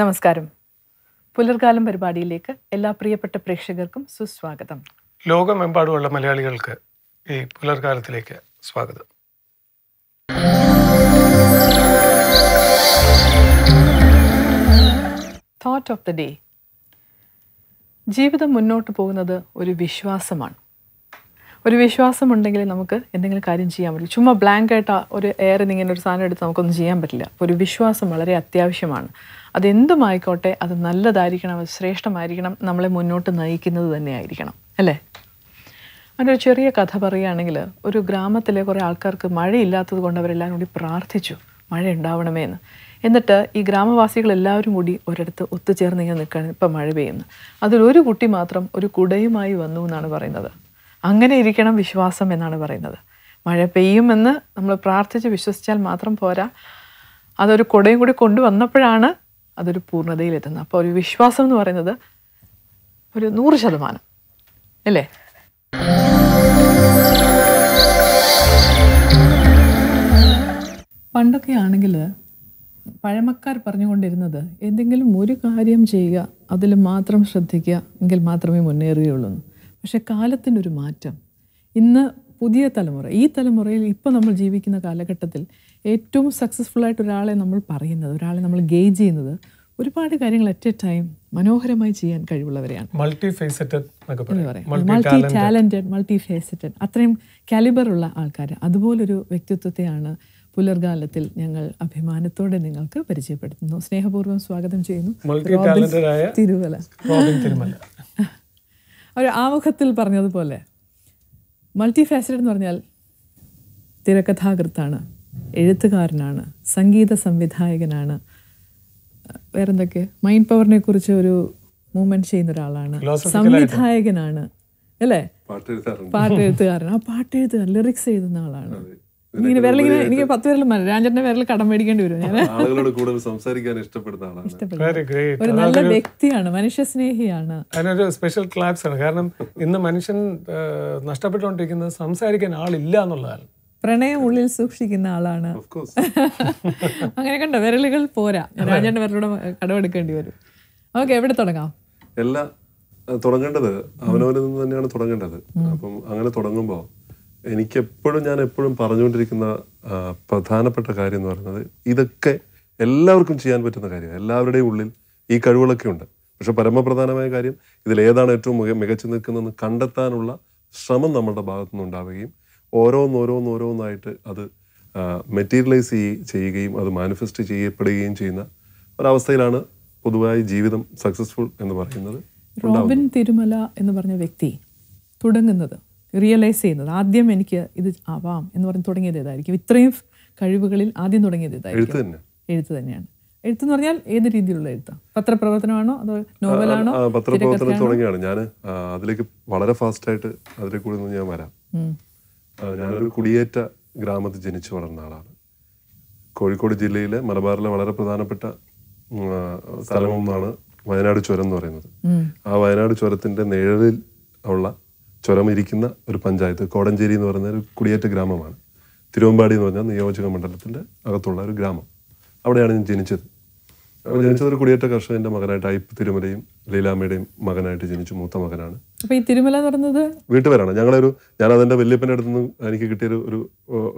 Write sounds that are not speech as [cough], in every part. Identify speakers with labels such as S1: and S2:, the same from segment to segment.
S1: നമസ്കാരം പുലർകാലം പരിപാടിയിലേക്ക് എല്ലാ പ്രിയപ്പെട്ട പ്രേക്ഷകർക്കും സുസ്വാഗതം
S2: ലോകമെമ്പാടുമുള്ള മലയാളികൾക്ക് ഈ പുലർകാലത്തിലേക്ക് സ്വാഗതം
S1: തോട്ട് ഓഫ് ദ ഡേ ജീവിതം മുന്നോട്ട് പോകുന്നത് ഒരു വിശ്വാസമാണ് ഒരു വിശ്വാസമുണ്ടെങ്കിൽ നമുക്ക് എന്തെങ്കിലും കാര്യം ചെയ്യാൻ പറ്റില്ല ചുമ്മാ ബ്ലാങ്കായിട്ട് ഒരു എയർ എന്നിങ്ങനെ ഒരു സാധനം എടുത്ത് നമുക്കൊന്നും ചെയ്യാൻ പറ്റില്ല ഒരു വിശ്വാസം വളരെ അത്യാവശ്യമാണ് അതെന്തുമായിക്കോട്ടെ അത് നല്ലതായിരിക്കണം അത് ശ്രേഷ്ഠമായിരിക്കണം നമ്മളെ മുന്നോട്ട് നയിക്കുന്നത് തന്നെയായിരിക്കണം അല്ലേ അതിൻ്റെ ഒരു ചെറിയ കഥ പറയുകയാണെങ്കിൽ ഒരു ഗ്രാമത്തിലെ കുറേ ആൾക്കാർക്ക് മഴയില്ലാത്തത് കൊണ്ട് അവരെല്ലാവരും കൂടി പ്രാർത്ഥിച്ചു മഴ ഉണ്ടാവണമേ എന്ന് എന്നിട്ട് ഈ ഗ്രാമവാസികളെല്ലാവരും കൂടി ഒരിടത്ത് ഒത്തുചേർന്ന് ഇങ്ങനെ നിൽക്കാൻ ഇപ്പം മഴ പെയ്യുന്നു അതിലൊരു കുട്ടി മാത്രം ഒരു കുടയുമായി വന്നു എന്നാണ് പറയുന്നത് അങ്ങനെ ഇരിക്കണം വിശ്വാസം എന്നാണ് പറയുന്നത് മഴ പെയ്യുമെന്ന് നമ്മൾ പ്രാർത്ഥിച്ച് വിശ്വസിച്ചാൽ മാത്രം പോരാ അതൊരു കുടയും കൂടി കൊണ്ടുവന്നപ്പോഴാണ് അതൊരു പൂർണ്ണതയിലെത്തുന്നത് അപ്പോൾ ഒരു വിശ്വാസം എന്ന് പറയുന്നത് ഒരു നൂറ് ശതമാനം അല്ലേ പണ്ടൊക്കെ ആണെങ്കിൽ പഴമക്കാർ പറഞ്ഞുകൊണ്ടിരുന്നത് എന്തെങ്കിലും ഒരു കാര്യം ചെയ്യുക അതിൽ മാത്രം ശ്രദ്ധിക്കുക എങ്കിൽ മാത്രമേ മുന്നേറുകയുള്ളൂ പക്ഷെ കാലത്തിൻ്റെ ഒരു മാറ്റം ഇന്ന് പുതിയ തലമുറ ഈ തലമുറയിൽ ഇപ്പോൾ നമ്മൾ ജീവിക്കുന്ന കാലഘട്ടത്തിൽ ഏറ്റവും സക്സസ്ഫുൾ ആയിട്ട് ഒരാളെ നമ്മൾ പറയുന്നത് ഒരാളെ നമ്മൾ ഗേജ് ചെയ്യുന്നത് ഒരുപാട് കാര്യങ്ങൾ അറ്റ് എ ടൈം മനോഹരമായി ചെയ്യാൻ കഴിവുള്ളവരെയാണ്
S2: multi faceted multi talented
S1: multi faceted അത്രയും കാലിബറുള്ള ആൾക്കാർ അതുപോലൊരു വ്യക്തിത്വത്തെയാണ് പുലർകാലത്തിൽ ഞങ്ങൾ അഭിമാനത്തോടെ നിങ്ങൾക്ക് പരിചയപ്പെടുത്തുന്നു സ്നേഹപൂർവ്വം സ്വാഗതം ചെയ്യുന്നു തിരുവല [laughs] ഒരു ആമുഖത്തിൽ പറഞ്ഞതുപോലെ മൾട്ടി ഫാസറ്റഡ് എന്ന് പറഞ്ഞാൽ തിരക്കഥാകൃത്താണ് എഴുത്തുകാരനാണ് സംഗീത സംവിധായകനാണ് വേറെന്തൊക്കെ മൈൻഡ് പവറിനെ കുറിച്ച് ഒരു മൂവ്മെന്റ് ചെയ്യുന്ന ഒരാളാണ് സംവിധായകനാണ് അല്ലേ
S3: പാട്ട് എഴുത്തുകാരൻ
S1: ആ പാട്ട് എഴുത്തുകാരൻ ലിറിക്സ് എഴുതുന്ന ആളാണ് ഇങ്ങനെ വിരലിങ്ങനെ എനിക്ക് പത്ത് വിരൽ മതി രാജന്റെ വിരൽ കടം മേടിക്കേണ്ടി വരും ഞാൻ ആളുകളോട്
S2: കൂടുതൽ സംസാരിക്കാൻ ഇഷ്ടപ്പെടുന്ന ആളാണ് ഒരു നല്ല
S1: വ്യക്തിയാണ് മനുഷ്യ സ്നേഹിയാണ്
S2: അതിനൊരു സ്പെഷ്യൽ ക്ലാപ്സ് ആണ് കാരണം ഇന്ന് മനുഷ്യൻ നഷ്ടപ്പെട്ടുകൊണ്ടിരിക്കുന്നത് സംസാരിക്കാൻ ആളില്ല എന്നുള്ളതാണ്
S1: പ്രണയം ഉള്ളിൽ സൂക്ഷിക്കുന്ന ആളാണ് [laughs] അങ്ങനെ
S2: കണ്ടോ വിരലുകൾ പോരാ രാജേണ്ട വിരലൂടെ
S1: കടമെടുക്കേണ്ടി വരും ഓക്കെ എവിടെ തുടങ്ങാം
S3: എല്ലാ തുടങ്ങേണ്ടത് അവനവനിൽ നിന്ന് തന്നെയാണ് തുടങ്ങേണ്ടത് അപ്പം അങ്ങനെ തുടങ്ങുമ്പോൾ എനിക്ക് എപ്പോഴും ഞാൻ എപ്പോഴും പറഞ്ഞുകൊണ്ടിരിക്കുന്ന പ്രധാനപ്പെട്ട കാര്യം എന്ന് പറയുന്നത് ഇതൊക്കെ എല്ലാവർക്കും ചെയ്യാൻ പറ്റുന്ന കാര്യമാണ് എല്ലാവരുടെയും ഉള്ളിൽ ഈ കഴിവുകളൊക്കെ ഉണ്ട് പക്ഷെ പരമപ്രധാനമായ കാര്യം ഇതിൽ ഏതാണ് ഏറ്റവും മികച്ചു നിൽക്കുന്നതെന്ന് കണ്ടെത്താനുള്ള ശ്രമം നമ്മുടെ ഭാഗത്തു ഉണ്ടാവുകയും ഓരോന്നോരോന്നോരോന്നായിട്ട് അത് മെറ്റീരിയലൈസ് ചെയ്യുകയും അത് മാനിഫെസ്റ്റ് ചെയ്യപ്പെടുകയും ചെയ്യുന്ന ഒരവസ്ഥയിലാണ് പൊതുവായി ജീവിതം സക്സസ്ഫുൾ എന്ന് പറയുന്നത്
S1: റോബിൻ തിരുമല എന്ന് പറഞ്ഞ വ്യക്തി തുടങ്ങുന്നത് റിയലൈസ് ചെയ്യുന്നത് ആദ്യം എനിക്ക് ഇത് ആവാം എന്ന് പറഞ്ഞ് തുടങ്ങിയത് ഇതായിരിക്കും ഇത്രയും കഴിവുകളിൽ ആദ്യം തുടങ്ങിയത് ഇതായിരിക്കും എഴുത്ത് തന്നെയാണ് എന്ന് പറഞ്ഞാൽ ഏത് രീതിയിലുള്ള എഴുത്താണ് പത്രപ്രവർത്തനമാണോ അതോ നോവലാണോ പത്രപ്രവർത്തനം തുടങ്ങിയാണ്
S3: ഞാൻ അതിലേക്ക് വളരെ ഫാസ്റ്റായിട്ട് അതിലേക്ക് കൂടി ഞാൻ വരാം ഞാനൊരു കുടിയേറ്റ ഗ്രാമത്തിൽ ജനിച്ചു വളർന്ന ആളാണ് കോഴിക്കോട് ജില്ലയിലെ മലബാറിലെ വളരെ പ്രധാനപ്പെട്ട സ്ഥലമൊന്നാണ് വയനാട് ചുരം എന്ന് പറയുന്നത് ആ വയനാട് ചുരത്തിന്റെ നിഴലിൽ ഉള്ള ചുരം ഇരിക്കുന്ന ഒരു പഞ്ചായത്ത് കോടഞ്ചേരി എന്ന് പറയുന്ന ഒരു കുടിയേറ്റ ഗ്രാമമാണ് തിരുവമ്പാടി എന്ന് പറഞ്ഞാൽ നിയോജക മണ്ഡലത്തിന്റെ അകത്തുള്ള ഒരു ഗ്രാമം അവിടെയാണ് ഞാൻ ജനിച്ചത് ജനിച്ചത് ഒരു കുടിയേറ്റ കർഷകന്റെ മകനായിട്ട് അയ്പ് തിരുമലയും ലീലാമ്മയുടെയും മകനായിട്ട് ജനിച്ചു മൂത്ത മകനാണ്
S1: അപ്പൊ ഈ തിരുമല എന്ന് പറയുന്നത്
S3: വീട്ടുപേരാണ് ഞങ്ങളൊരു ഞാൻ അതെന്റെ വല്യപ്പൻ്റെ അടുത്ത് നിന്ന് എനിക്ക് കിട്ടിയൊരു ഒരു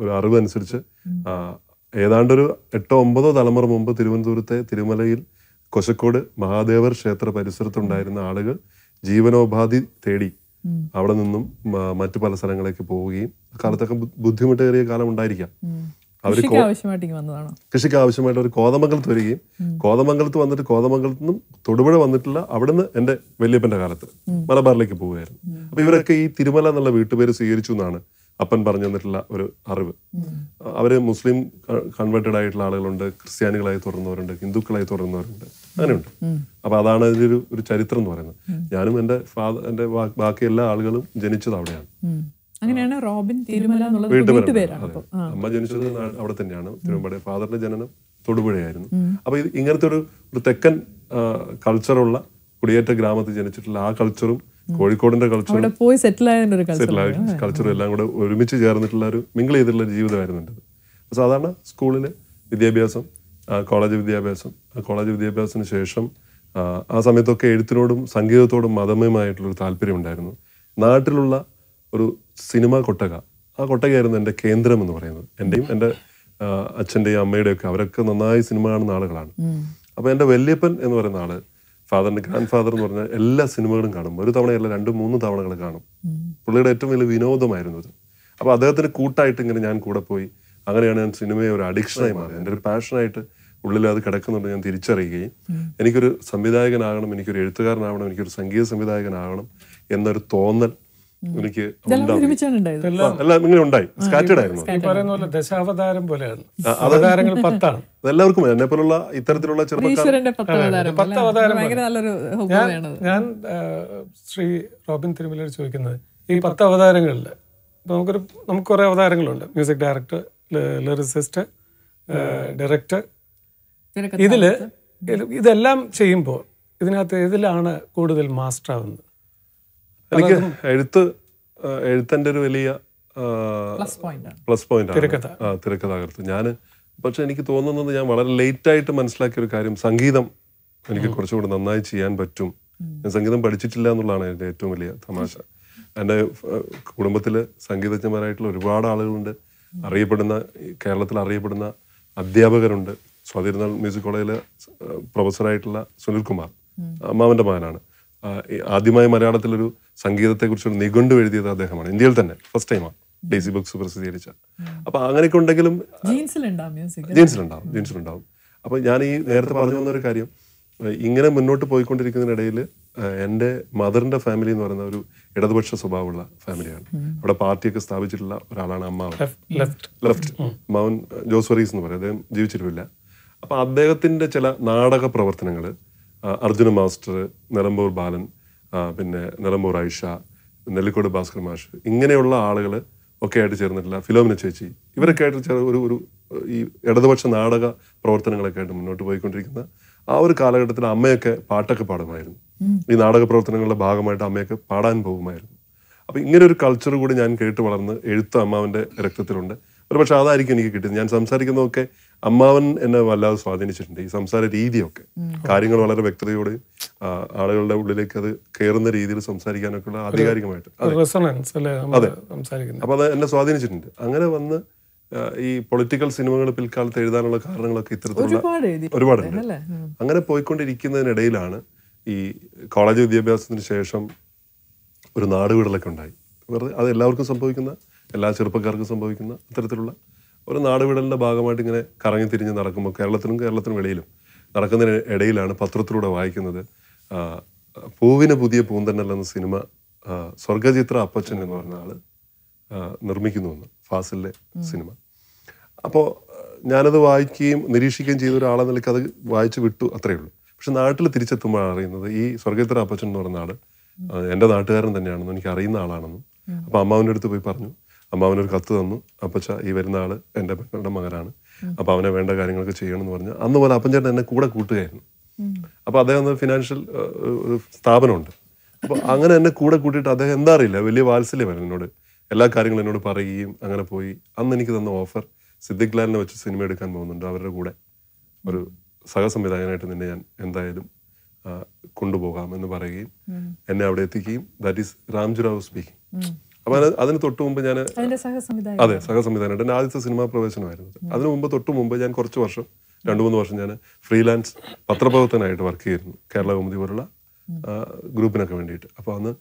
S3: ഒരു അറിവ് അനുസരിച്ച് ഏതാണ്ടൊരു എട്ടോ ഒമ്പതോ തലമുറ മുമ്പ് തിരുവനന്തപുരത്തെ തിരുമലയിൽ കൊശക്കോട് മഹാദേവർ ക്ഷേത്ര പരിസരത്തുണ്ടായിരുന്ന ആളുകൾ ജീവനോപാധി തേടി അവിടെ നിന്നും മറ്റു പല സ്ഥലങ്ങളിലേക്ക് പോവുകയും കാലത്തൊക്കെ ബുദ്ധിമുട്ടേറിയ കാലം ഉണ്ടായിരിക്കാം അവർ കൃഷിക്ക് ആവശ്യമായിട്ട് അവർ കോതമംഗലത്ത് വരികയും കോതമംഗലത്ത് വന്നിട്ട് കോതമംഗലത്ത് നിന്നും തൊടുപുഴ വന്നിട്ടില്ല അവിടുന്ന് എൻ്റെ വല്യപ്പൻ്റെ കാലത്ത് മലബാറിലേക്ക് പോവുകയായിരുന്നു അപ്പൊ ഇവരൊക്കെ ഈ തിരുമല എന്നുള്ള വീട്ടുപേര് സ്വീകരിച്ചു എന്നാണ് അപ്പൻ പറഞ്ഞു തന്നിട്ടുള്ള ഒരു അറിവ് അവര് മുസ്ലിം കൺവേർട്ടഡ് ആയിട്ടുള്ള ആളുകളുണ്ട് ക്രിസ്ത്യാനികളായി തുറന്നവരുണ്ട് ഹിന്ദുക്കളായി തുറന്നവരുണ്ട് അങ്ങനെയുണ്ട് അപ്പൊ അതാണ് അതിൻ്റെ ഒരു ഒരു ചരിത്രം എന്ന് പറയുന്നത് ഞാനും എൻ്റെ ഫാദർ എൻ്റെ ബാക്കി എല്ലാ ആളുകളും ജനിച്ചത് അവിടെയാണ്
S1: അങ്ങനെയാണ് റോബിൻ തിരുമല എന്നുള്ളത് വീട്ടുപേരാണ് അമ്മ
S3: ജനിച്ചത് അവിടെ തന്നെയാണ് തിരുവമ്പാടി ഫാദറിന്റെ ജനനം തൊടുപുഴയായിരുന്നു അപ്പൊ ഇത് ഇങ്ങനത്തെ ഒരു തെക്കൻ കൾച്ചറുള്ള കുടിയേറ്റ ഗ്രാമത്തിൽ ജനിച്ചിട്ടുള്ള ആ കൾച്ചറും കോഴിക്കോടിന്റെ കൾച്ചറും
S1: പോയി സെറ്റിൽ ആയ കൾച്ചറും
S3: എല്ലാം കൂടെ ഒരുമിച്ച് ചേർന്നിട്ടുള്ള ഒരു മിങ്കിൾ ചെയ്തിട്ടുള്ള ജീവിതമായിരുന്നു സാധാരണ സ്കൂളിൽ വിദ്യാഭ്യാസം കോളേജ് വിദ്യാഭ്യാസം കോളേജ് വിദ്യാഭ്യാസത്തിന് ശേഷം ആ സമയത്തൊക്കെ എഴുത്തിനോടും സംഗീതത്തോടും മതമയമായിട്ടുള്ളൊരു താല്പര്യം ഉണ്ടായിരുന്നു നാട്ടിലുള്ള ഒരു സിനിമ കൊട്ടക ആ കൊട്ടകയായിരുന്നു എൻ്റെ കേന്ദ്രം എന്ന് പറയുന്നത് എൻ്റെയും എൻ്റെ അച്ഛൻ്റെയും അമ്മയുടെയൊക്കെ അവരൊക്കെ നന്നായി സിനിമ കാണുന്ന ആളുകളാണ് അപ്പോൾ എൻ്റെ വല്യപ്പൻ എന്ന് പറയുന്ന ആള് ഫാദറിൻ്റെ ഗ്രാൻഡ് ഫാദർ എന്ന് പറഞ്ഞാൽ എല്ലാ സിനിമകളും കാണും ഒരു തവണയല്ല രണ്ട് മൂന്ന് തവണകൾ കാണും പുള്ളിയുടെ ഏറ്റവും വലിയ വിനോദമായിരുന്നു അത് അപ്പോൾ അദ്ദേഹത്തിന് കൂട്ടായിട്ട് ഇങ്ങനെ ഞാൻ കൂടെ പോയി അങ്ങനെയാണ് ഞാൻ സിനിമയെ ഒരു അഡിക്ഷനായി മാറിയത് എൻ്റെ ഒരു പാഷനായിട്ട് ഉള്ളിൽ അത് കിടക്കുന്നുണ്ട് ഞാൻ തിരിച്ചറിയുകയും എനിക്കൊരു സംവിധായകനാകണം എനിക്കൊരു എഴുത്തുകാരനാവണം എനിക്കൊരു സംഗീത സംവിധായകനാകണം എന്നൊരു തോന്നൽ എനിക്ക് അല്ല നിങ്ങൾ ഉണ്ടായി സ്കാറ്റേഡ് ആയിരുന്നു
S2: പറയുന്ന പോലെ ദശാവതാരം പോലെയാണ് അവതാരങ്ങൾ പത്താണ്
S3: എല്ലാവർക്കും എന്നെ പോലുള്ള ഇത്തരത്തിലുള്ള
S2: പത്ത് അവതാരം ഞാൻ ശ്രീ റോബിൻ തിരുമലയോട് ചോദിക്കുന്നത് ഈ പത്ത് അവതാരങ്ങളിൽ ഇപ്പോൾ നമുക്കൊരു നമുക്ക് കുറേ അവതാരങ്ങളുണ്ട് മ്യൂസിക് ഡയറക്ടർ ലിറിസിസ്റ്റ് ഡയറക്ടർ ഇതില് ഇതെല്ലാം ചെയ്യുമ്പോൾ ഇതിനകത്ത് ഏതിലാണ് കൂടുതൽ മാസ്റ്റർ ആവുന്നത് എനിക്ക്
S3: എഴുത്ത് എഴുത്തൻ്റെ ഒരു വലിയ പ്ലസ് പോയിന്റ് തിരക്കഥാകൃത്ത് ഞാൻ പക്ഷെ എനിക്ക് തോന്നുന്നത് ഞാൻ വളരെ ലേറ്റ് ആയിട്ട് മനസ്സിലാക്കിയ ഒരു കാര്യം സംഗീതം എനിക്ക് കുറച്ചുകൂടി നന്നായി ചെയ്യാൻ പറ്റും ഞാൻ സംഗീതം പഠിച്ചിട്ടില്ല എന്നുള്ളതാണ് എൻ്റെ ഏറ്റവും വലിയ തമാശ എൻ്റെ കുടുംബത്തിൽ സംഗീതജ്ഞന്മാരായിട്ടുള്ള ഒരുപാട് ആളുകളുണ്ട് അറിയപ്പെടുന്ന കേരളത്തിൽ അറിയപ്പെടുന്ന അധ്യാപകരുണ്ട് സ്വാതിരുന്നാൾ മ്യൂസിക് കോളേജിലെ പ്രൊഫസറായിട്ടുള്ള കുമാർ അമ്മാവൻ്റെ മകനാണ് ആദ്യമായി മലയാളത്തിലൊരു സംഗീതത്തെക്കുറിച്ചൊരു നിഘണ്ടു എഴുതിയത് അദ്ദേഹമാണ് ഇന്ത്യയിൽ തന്നെ ഫസ്റ്റ് ടൈമാണ് ഡേസി ബുക്സ് പ്രസിദ്ധീകരിച്ച അപ്പൊ അങ്ങനെയൊക്കെ ഉണ്ടെങ്കിലും
S1: ജീൻസിലുണ്ടാവും
S3: ജീൻസിലുണ്ടാവും അപ്പൊ ഞാൻ ഈ നേരത്തെ പറഞ്ഞു വന്ന ഒരു കാര്യം ഇങ്ങനെ മുന്നോട്ട് പോയിക്കൊണ്ടിരിക്കുന്നതിനിടയിൽ എൻ്റെ മദറിൻ്റെ ഫാമിലി എന്ന് പറയുന്ന ഒരു ഇടതുപക്ഷ സ്വഭാവമുള്ള ഫാമിലിയാണ് അവിടെ പാർട്ടിയൊക്കെ സ്ഥാപിച്ചിട്ടുള്ള ഒരാളാണ് അമ്മാവൻ ലെഫ്റ്റ് മൗൻ ജോസ് വറീസ് എന്ന് പറയും അദ്ദേഹം ജീവിച്ചിട്ടില്ല അപ്പൊ അദ്ദേഹത്തിൻ്റെ ചില നാടക പ്രവർത്തനങ്ങൾ അർജുന മാസ്റ്റർ നിലമ്പൂർ ബാലൻ പിന്നെ നിലമ്പൂർ ഐഷ നെല്ലിക്കോട് ഭാസ്കർ മാഷ് ഇങ്ങനെയുള്ള ആളുകൾ ഒക്കെ ആയിട്ട് ചേർന്നിട്ടില്ല ഫിലോമിന ചേച്ചി ഇവരൊക്കെ ആയിട്ട് ഒരു ഒരു ഈ ഇടതുപക്ഷ നാടക പ്രവർത്തനങ്ങളൊക്കെ ആയിട്ട് മുന്നോട്ട് പോയിക്കൊണ്ടിരിക്കുന്ന ആ ഒരു കാലഘട്ടത്തിൽ അമ്മയൊക്കെ പാട്ടൊക്കെ പാടുമായിരുന്നു ഈ നാടക പ്രവർത്തനങ്ങളുടെ ഭാഗമായിട്ട് അമ്മയൊക്കെ പാടാൻ പോകുമായിരുന്നു അപ്പം ഇങ്ങനെ ഒരു കൾച്ചർ കൂടി ഞാൻ കേട്ട് വളർന്ന് എഴുത്ത് അമ്മാവിൻ്റെ രക്തത്തിലുണ്ട് ഒരു പക്ഷെ അതായിരിക്കും എനിക്ക് കിട്ടിയത് ഞാൻ സംസാരിക്കുന്നതൊക്കെ അമ്മാവൻ എന്നെ വല്ലാതെ സ്വാധീനിച്ചിട്ടുണ്ട് ഈ സംസാര രീതിയൊക്കെ കാര്യങ്ങൾ വളരെ വ്യക്തതയോട് ആളുകളുടെ ഉള്ളിലേക്ക് അത് കയറുന്ന രീതിയിൽ ഉള്ള ആധികാരികമായിട്ട്
S2: അതെ അപ്പൊ
S3: അത് എന്നെ സ്വാധീനിച്ചിട്ടുണ്ട് അങ്ങനെ വന്ന് ഈ പൊളിറ്റിക്കൽ സിനിമകൾ പിൽക്കാലത്ത് എഴുതാനുള്ള കാരണങ്ങളൊക്കെ ഇത്തരത്തിലുള്ള ഒരുപാടുണ്ട് അങ്ങനെ പോയിക്കൊണ്ടിരിക്കുന്നതിനിടയിലാണ് ഈ കോളേജ് വിദ്യാഭ്യാസത്തിന് ശേഷം ഒരു നാടുവിടലൊക്കെ ഉണ്ടായി വെറുതെ അത് എല്ലാവർക്കും സംഭവിക്കുന്ന എല്ലാ ചെറുപ്പക്കാർക്കും സംഭവിക്കുന്ന ഇത്തരത്തിലുള്ള ഒരു നാടുവിടലിൻ്റെ ഭാഗമായിട്ട് ഇങ്ങനെ കറങ്ങി തിരിഞ്ഞ് നടക്കുമ്പോൾ കേരളത്തിലും കേരളത്തിനും ഇടയിലും നടക്കുന്നതിന് ഇടയിലാണ് പത്രത്തിലൂടെ വായിക്കുന്നത് പൂവിന് പുതിയ പൂന്തന്നൽ എന്ന സിനിമ സ്വർഗചിത്ര അപ്പച്ചൻ എന്ന് പറഞ്ഞ ആൾ നിർമ്മിക്കുന്നുവെന്ന് ഫാസിലെ സിനിമ അപ്പോൾ ഞാനത് വായിക്കുകയും നിരീക്ഷിക്കുകയും ചെയ്ത ഒരാളെ നിലയ്ക്ക് അത് വായിച്ചു വിട്ടു അത്രയേ ഉള്ളൂ പക്ഷെ നാട്ടിൽ തിരിച്ചെത്തുമ്പോഴാണ് അറിയുന്നത് ഈ സ്വർഗേത്ര അപ്പച്ചൻ എന്ന് പറഞ്ഞ ആൾ എൻ്റെ നാട്ടുകാരൻ തന്നെയാണെന്നും എനിക്ക് അറിയുന്ന ആളാണെന്നും അപ്പോൾ അമ്മാവിൻ്റെ അടുത്ത് പോയി പറഞ്ഞു അമ്മ അവനൊരു കത്ത് തന്നു അപ്പച്ച ഈ വരുന്ന ആള് എൻ്റെ പെങ്ങളുടെ മകനാണ് അപ്പം അവനെ വേണ്ട കാര്യങ്ങളൊക്കെ ചെയ്യണമെന്ന് പറഞ്ഞ് അന്ന് പോലെ അപ്പം ചേട്ടൻ എന്നെ കൂടെ കൂട്ടുകയായിരുന്നു അപ്പോൾ അദ്ദേഹം ഫിനാൻഷ്യൽ സ്ഥാപനമുണ്ട് അപ്പോൾ അങ്ങനെ എന്നെ കൂടെ കൂട്ടിയിട്ട് അദ്ദേഹം എന്താ അറിയില്ല വലിയ വാത്സല്യമായിരുന്നു എന്നോട് എല്ലാ കാര്യങ്ങളും എന്നോട് പറയുകയും അങ്ങനെ പോയി അന്ന് എനിക്ക് തന്ന ഓഫർ സിദ്ദിഖ് ലാലിനെ വെച്ച് സിനിമ എടുക്കാൻ പോകുന്നുണ്ട് അവരുടെ കൂടെ ഒരു സഹസംവിധായകനായിട്ട് നിന്നെ ഞാൻ എന്തായാലും കൊണ്ടുപോകാം എന്ന് പറയുകയും എന്നെ അവിടെ എത്തിക്കുകയും ദാറ്റ് ഈസ് രാംജുറാവ് സ്പീക്കിംഗ് അപ്പൊ അതിന് തൊട്ട് മുമ്പ് ഞാൻ അതെ സഹസംവിധാനമായിട്ട് എൻ്റെ ആദ്യത്തെ സിനിമാ പ്രവേശനമായിരുന്നു അതിനു മുമ്പ് തൊട്ട് മുമ്പ് ഞാൻ കുറച്ച് വർഷം രണ്ട് മൂന്ന് വർഷം ഞാൻ ഫ്രീലാൻസ് പത്രപ്രവർത്തനായിട്ട് വർക്ക് ചെയ്തിരുന്നു കേരള കൗമുദി പോലുള്ള ഗ്രൂപ്പിനൊക്കെ വേണ്ടിയിട്ട് അപ്പോൾ അന്ന്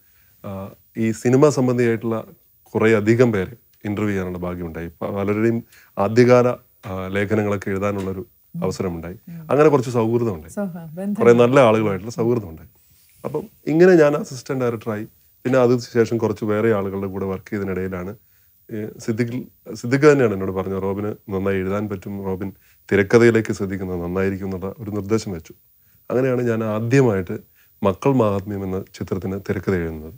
S3: ഈ സിനിമ സംബന്ധിയായിട്ടുള്ള കുറേ അധികം പേരെ ഇൻ്റർവ്യൂ ചെയ്യാനുള്ള ഭാഗ്യമുണ്ടായി പലരുടെയും ആദ്യകാല ലേഖനങ്ങളൊക്കെ എഴുതാനുള്ളൊരു അവസരമുണ്ടായി അങ്ങനെ കുറച്ച് സൗഹൃദം ഉണ്ടായി
S1: കുറേ നല്ല ആളുകളായിട്ടുള്ള
S3: സൗഹൃദം ഉണ്ടായി അപ്പം ഇങ്ങനെ ഞാൻ അസിസ്റ്റന്റ് ഡയറക്ടറായി പിന്നെ ശേഷം കുറച്ച് വേറെ ആളുകളുടെ കൂടെ വർക്ക് ചെയ്തതിനിടയിലാണ് സിദ്ദിഖിൽ സിദ്ദിഖ് തന്നെയാണ് എന്നോട് പറഞ്ഞത് റോബിന് നന്നായി എഴുതാൻ പറ്റും റോബിൻ തിരക്കഥയിലേക്ക് ശ്രദ്ധിക്കുന്നത് നന്നായിരിക്കും എന്നുള്ള ഒരു നിർദ്ദേശം വെച്ചു അങ്ങനെയാണ് ഞാൻ ആദ്യമായിട്ട് മക്കൾ മഹാത്മ്യം എന്ന ചിത്രത്തിന് തിരക്കഥ എഴുതുന്നത്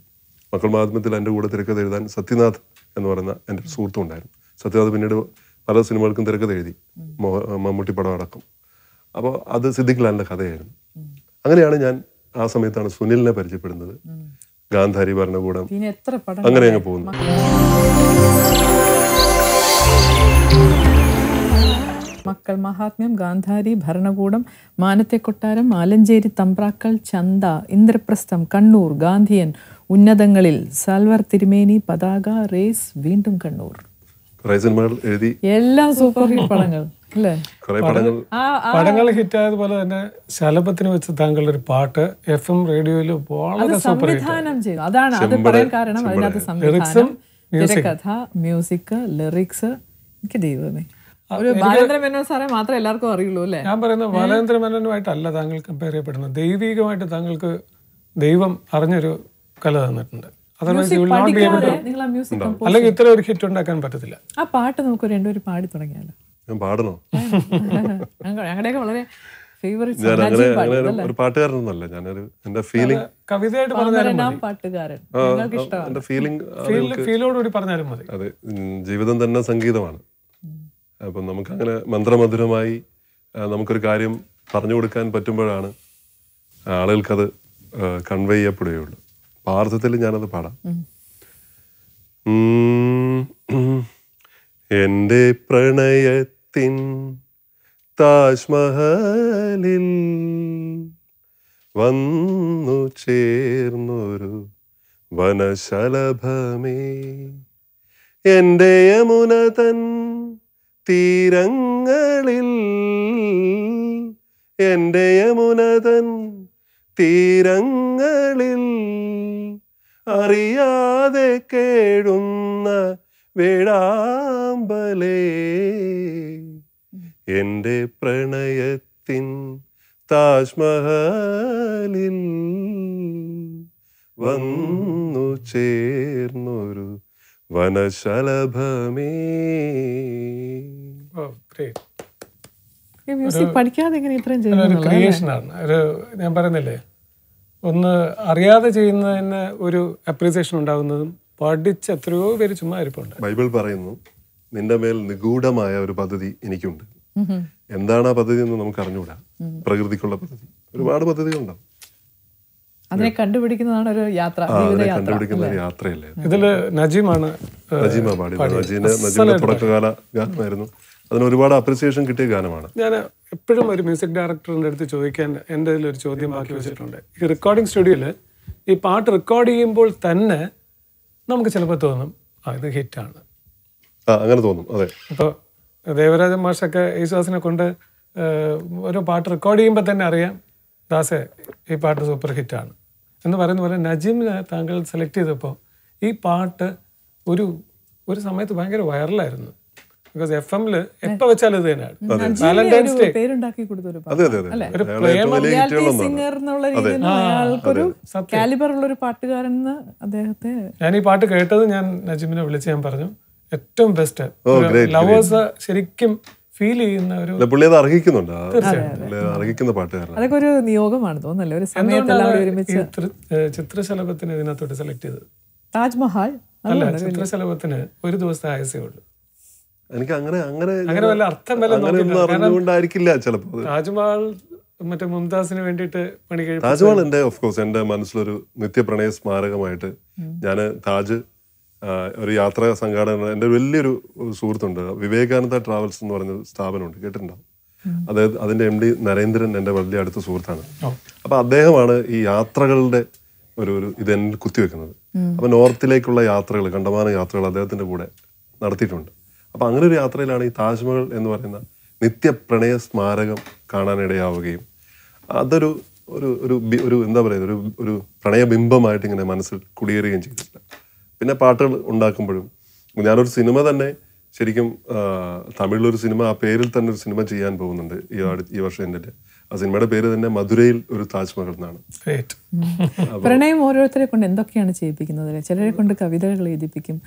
S3: മക്കൾ മഹാത്മ്യത്തിൽ എൻ്റെ കൂടെ തിരക്കഥ എഴുതാൻ സത്യനാഥ് എന്ന് പറയുന്ന എൻ്റെ സുഹൃത്തും ഉണ്ടായിരുന്നു സത്യനാഥ് പിന്നീട് പല സിനിമകൾക്കും തിരക്കഥ എഴുതി മമ്മൂട്ടി പടം അടക്കം അപ്പോൾ അത് സിദ്ദിഖ് ലാലിൻ്റെ കഥയായിരുന്നു അങ്ങനെയാണ് ഞാൻ ആ സമയത്താണ് സുനിലിനെ പരിചയപ്പെടുന്നത് ഗാന്ധാരി ഭരണകൂടം അങ്ങനെ അങ്ങ് പോകുന്നു
S1: മക്കൾ മഹാത്മ്യം ഗാന്ധാരി ഭരണകൂടം മാനത്തെ കൊട്ടാരം ആലഞ്ചേരി തമ്പ്രാക്കൾ ചന്ത ഇന്ദ്രപ്രസ്ഥം കണ്ണൂർ ഗാന്ധിയൻ ഉന്നതങ്ങളിൽ സാൽവർ തിരുമേനി പതാക റേസ് വീണ്ടും കണ്ണൂർ എഴുതി എല്ലാ സൂപ്പർ ഹിറ്റ് പടങ്ങൾ
S2: പടങ്ങൾ ആയത് പോലെ തന്നെ ശലഭത്തിന് വെച്ച് താങ്കളുടെ ഒരു പാട്ട് എഫ് എം റേഡിയോയിൽ വളരെ സൂപ്പർ
S1: അതാണ് അത് പറയാൻ കാരണം മാത്രമേ എല്ലാവർക്കും അറിയുള്ളൂ ഞാൻ പറയുന്നത് ബാലേന്ദ്ര
S2: മേനോനുമായിട്ടല്ല താങ്കൾ കമ്പയർ ചെയ്യപ്പെടുന്നത് ദൈവികമായിട്ട് താങ്കൾക്ക് ദൈവം അറിഞ്ഞൊരു കല തന്നിട്ടുണ്ട് അല്ലെങ്കിൽ ഇത്ര ഒരു ഹിറ്റ് ഉണ്ടാക്കാൻ പറ്റത്തില്ല
S1: ആ പാട്ട് നമുക്ക് രണ്ടുപേരും പാടി തുടങ്ങിയാലോ ഞാൻ പാടണോ ഞങ്ങളുടെയൊക്കെ വളരെ അങ്ങനെ ഒരു
S3: പാട്ടുകാരനൊന്നല്ല ഞാനൊരു എന്റെ ഫീലിംഗ് എന്റെ ഫീലിംഗ് അതെ ജീവിതം തന്നെ സംഗീതമാണ് അപ്പം നമുക്കങ്ങനെ മന്ത്രമധുരമായി നമുക്കൊരു കാര്യം പറഞ്ഞു കൊടുക്കാൻ പറ്റുമ്പോഴാണ് ആളുകൾക്കത് കൺവേ ചെയ്യപ്പെടുകയുള്ളു പാർത്ഥത്തിൽ ഞാനത് പാടാം എന്റെ പ്രണയത്തിൽ ലോകത്തിൻ താജ്മഹലിൽ വന്നു ചേർന്നൊരു വനശലഭമേ എൻ്റെ യമുന തൻ തീരങ്ങളിൽ എൻ്റെ യമുന തൻ തീരങ്ങളിൽ അറിയാതെ കേടുന്ന വേഴാമ്പലേ എൻ്റെ പ്രണയത്തിൻ താജ്മഹലിൽ
S2: വന്നു
S3: ചേർന്നൊരു വനശലഭമേ
S2: ഇത്രയും ഒരു ഞാൻ പറയുന്നില്ലേ ഒന്ന് അറിയാതെ ചെയ്യുന്നതിന് ഒരു അപ്രീസിയേഷൻ ഉണ്ടാകുന്നതും പഠിച്ച് എത്രയോ പേര് ചുമ്മാ
S3: ബൈബിൾ പറയുന്നു നിന്റെ മേൽ നിഗൂഢമായ ഒരു പദ്ധതി എനിക്കുണ്ട് എന്താണ് ആ പദ്ധതി എന്ന് നമുക്ക് അറിഞ്ഞുകൂടാ പ്രകൃതിക്കുള്ള പദ്ധതി ഒരുപാട് പദ്ധതികളുണ്ടാവും
S1: അതിനെ കണ്ടുപിടിക്കുന്നതാണ് ഒരു യാത്ര കണ്ടുപിടിക്കുന്ന
S3: യാത്രയല്ലേ
S2: ഇതില് നജീമാണ് നജീമ പാടി നജീമിന്റെ തുടക്കകാല
S3: ഗാനമായിരുന്നു അതിന് ഒരുപാട് അപ്രീസിയേഷൻ കിട്ടിയ ഗാനമാണ്
S2: ഞാൻ എപ്പോഴും ഒരു മ്യൂസിക് ഡയറക്ടറിൻ്റെ അടുത്ത് ചോദിക്കാൻ എൻ്റെ ഒരു ചോദ്യം ബാക്കി വെച്ചിട്ടുണ്ട് ഈ റെക്കോർഡിംഗ് സ്റ്റുഡിയോയിൽ ഈ പാട്ട് റെക്കോർഡ് ചെയ്യുമ്പോൾ തന്നെ നമുക്ക് ചിലപ്പോൾ തോന്നും ആ ഇത് ഹിറ്റാണ്
S3: അങ്ങനെ തോന്നും അതെ
S2: അപ്പോൾ ദേവരാജൻ മാഷൊക്കെ യേശുദാസിനെ കൊണ്ട് ഒരു പാട്ട് റെക്കോർഡ് ചെയ്യുമ്പോൾ തന്നെ അറിയാം ദാസെ ഈ പാട്ട് സൂപ്പർ ഹിറ്റാണ് എന്ന് പറയുന്ന പോലെ നജീമിനെ താങ്കൾ സെലക്ട് ചെയ്തപ്പോൾ ഈ പാട്ട് ഒരു ഒരു സമയത്ത് ഭയങ്കര വൈറലായിരുന്നു ബിക്കോസ് എഫ് എമ്മിൽ എപ്പോ വെച്ചാലും ഇത് തന്നെയാണ് വാലന്റൈൻസ് ഡേ സത്യം ഞാൻ ഈ പാട്ട് കേട്ടത് ഞാൻ നജീമിനെ വിളിച്ച് ഞാൻ പറഞ്ഞു ഏറ്റവും ബെസ്റ്റ് ലവേഴ്സ് ശരിക്കും ഫീൽ ചെയ്യുന്ന ഒരു
S3: പുള്ളി അർഹിക്കുന്ന
S2: അതൊക്കെ ഒരു നിയോഗമാണ് തോന്നുന്നല്ലേ ചിത്രശലഭത്തിന് ഇതിനകത്തോട്ട് സെലക്ട് ചെയ്തത് താജ്മഹൽ അല്ല ചിത്രശലഭത്തിന് ഒരു ദിവസത്തെ ആയസേ ഉള്ളൂ എനിക്ക് അങ്ങനെ അങ്ങനെ അങ്ങനെ വല്ല അർത്ഥം അറിഞ്ഞുകൊണ്ടായിരിക്കില്ല ചിലപ്പോൾ താജ്മഹൽ മറ്റേ മുംതാസിന് വേണ്ടിട്ട് പണി താജ്മഹൽ എന്റെ
S3: ഓഫ് കോഴ്സ് എന്റെ മനസ്സിലൊരു നിത്യപ്രണയ സ്മാരകമായിട്ട് ഞാൻ താജ് ഒരു യാത്രാ സംഘാടകൻ എൻ്റെ വലിയൊരു സുഹൃത്തുണ്ട് വിവേകാനന്ദ ട്രാവൽസ് എന്ന് പറഞ്ഞ സ്ഥാപനമുണ്ട് കേട്ടിട്ടുണ്ടാവും അതായത് അതിൻ്റെ എം ഡി നരേന്ദ്രൻ എൻ്റെ വലിയ അടുത്ത സുഹൃത്താണ് അപ്പോൾ അദ്ദേഹമാണ് ഈ യാത്രകളുടെ ഒരു ഒരു ഇത് എന്നിൽ കുത്തിവെക്കുന്നത് അപ്പോൾ നോർത്തിലേക്കുള്ള യാത്രകൾ കണ്ടമാന യാത്രകൾ അദ്ദേഹത്തിൻ്റെ കൂടെ നടത്തിയിട്ടുണ്ട് അപ്പോൾ അങ്ങനെ ഒരു യാത്രയിലാണ് ഈ താജ്മഹൽ എന്ന് പറയുന്ന നിത്യപ്രണയ സ്മാരകം കാണാനിടയാവുകയും അതൊരു ഒരു ഒരു എന്താ പറയുക ഒരു ഒരു പ്രണയബിംബമായിട്ട് ഇങ്ങനെ മനസ്സിൽ കുടിയേറുകയും ചെയ്തിട്ടുണ്ട് പിന്നെ പാട്ടുകൾ ഉണ്ടാക്കുമ്പോഴും ഞാനൊരു സിനിമ തന്നെ ശരിക്കും തമിഴിലൊരു സിനിമ ആ പേരിൽ തന്നെ ഒരു സിനിമ ചെയ്യാൻ പോകുന്നുണ്ട് ഈ ഈ വർഷം എൻ്റെ ആ സിനിമയുടെ പേര് തന്നെ മധുരയിൽ ഒരു താജ്മഹൽ എന്നാണ് പ്രണയം
S1: ഓരോരുത്തരെ കൊണ്ട് എന്തൊക്കെയാണ് ചെയ്യിപ്പിക്കുന്നത് ചിലരെ കൊണ്ട് കവിതകൾ എഴുതിപ്പിക്കും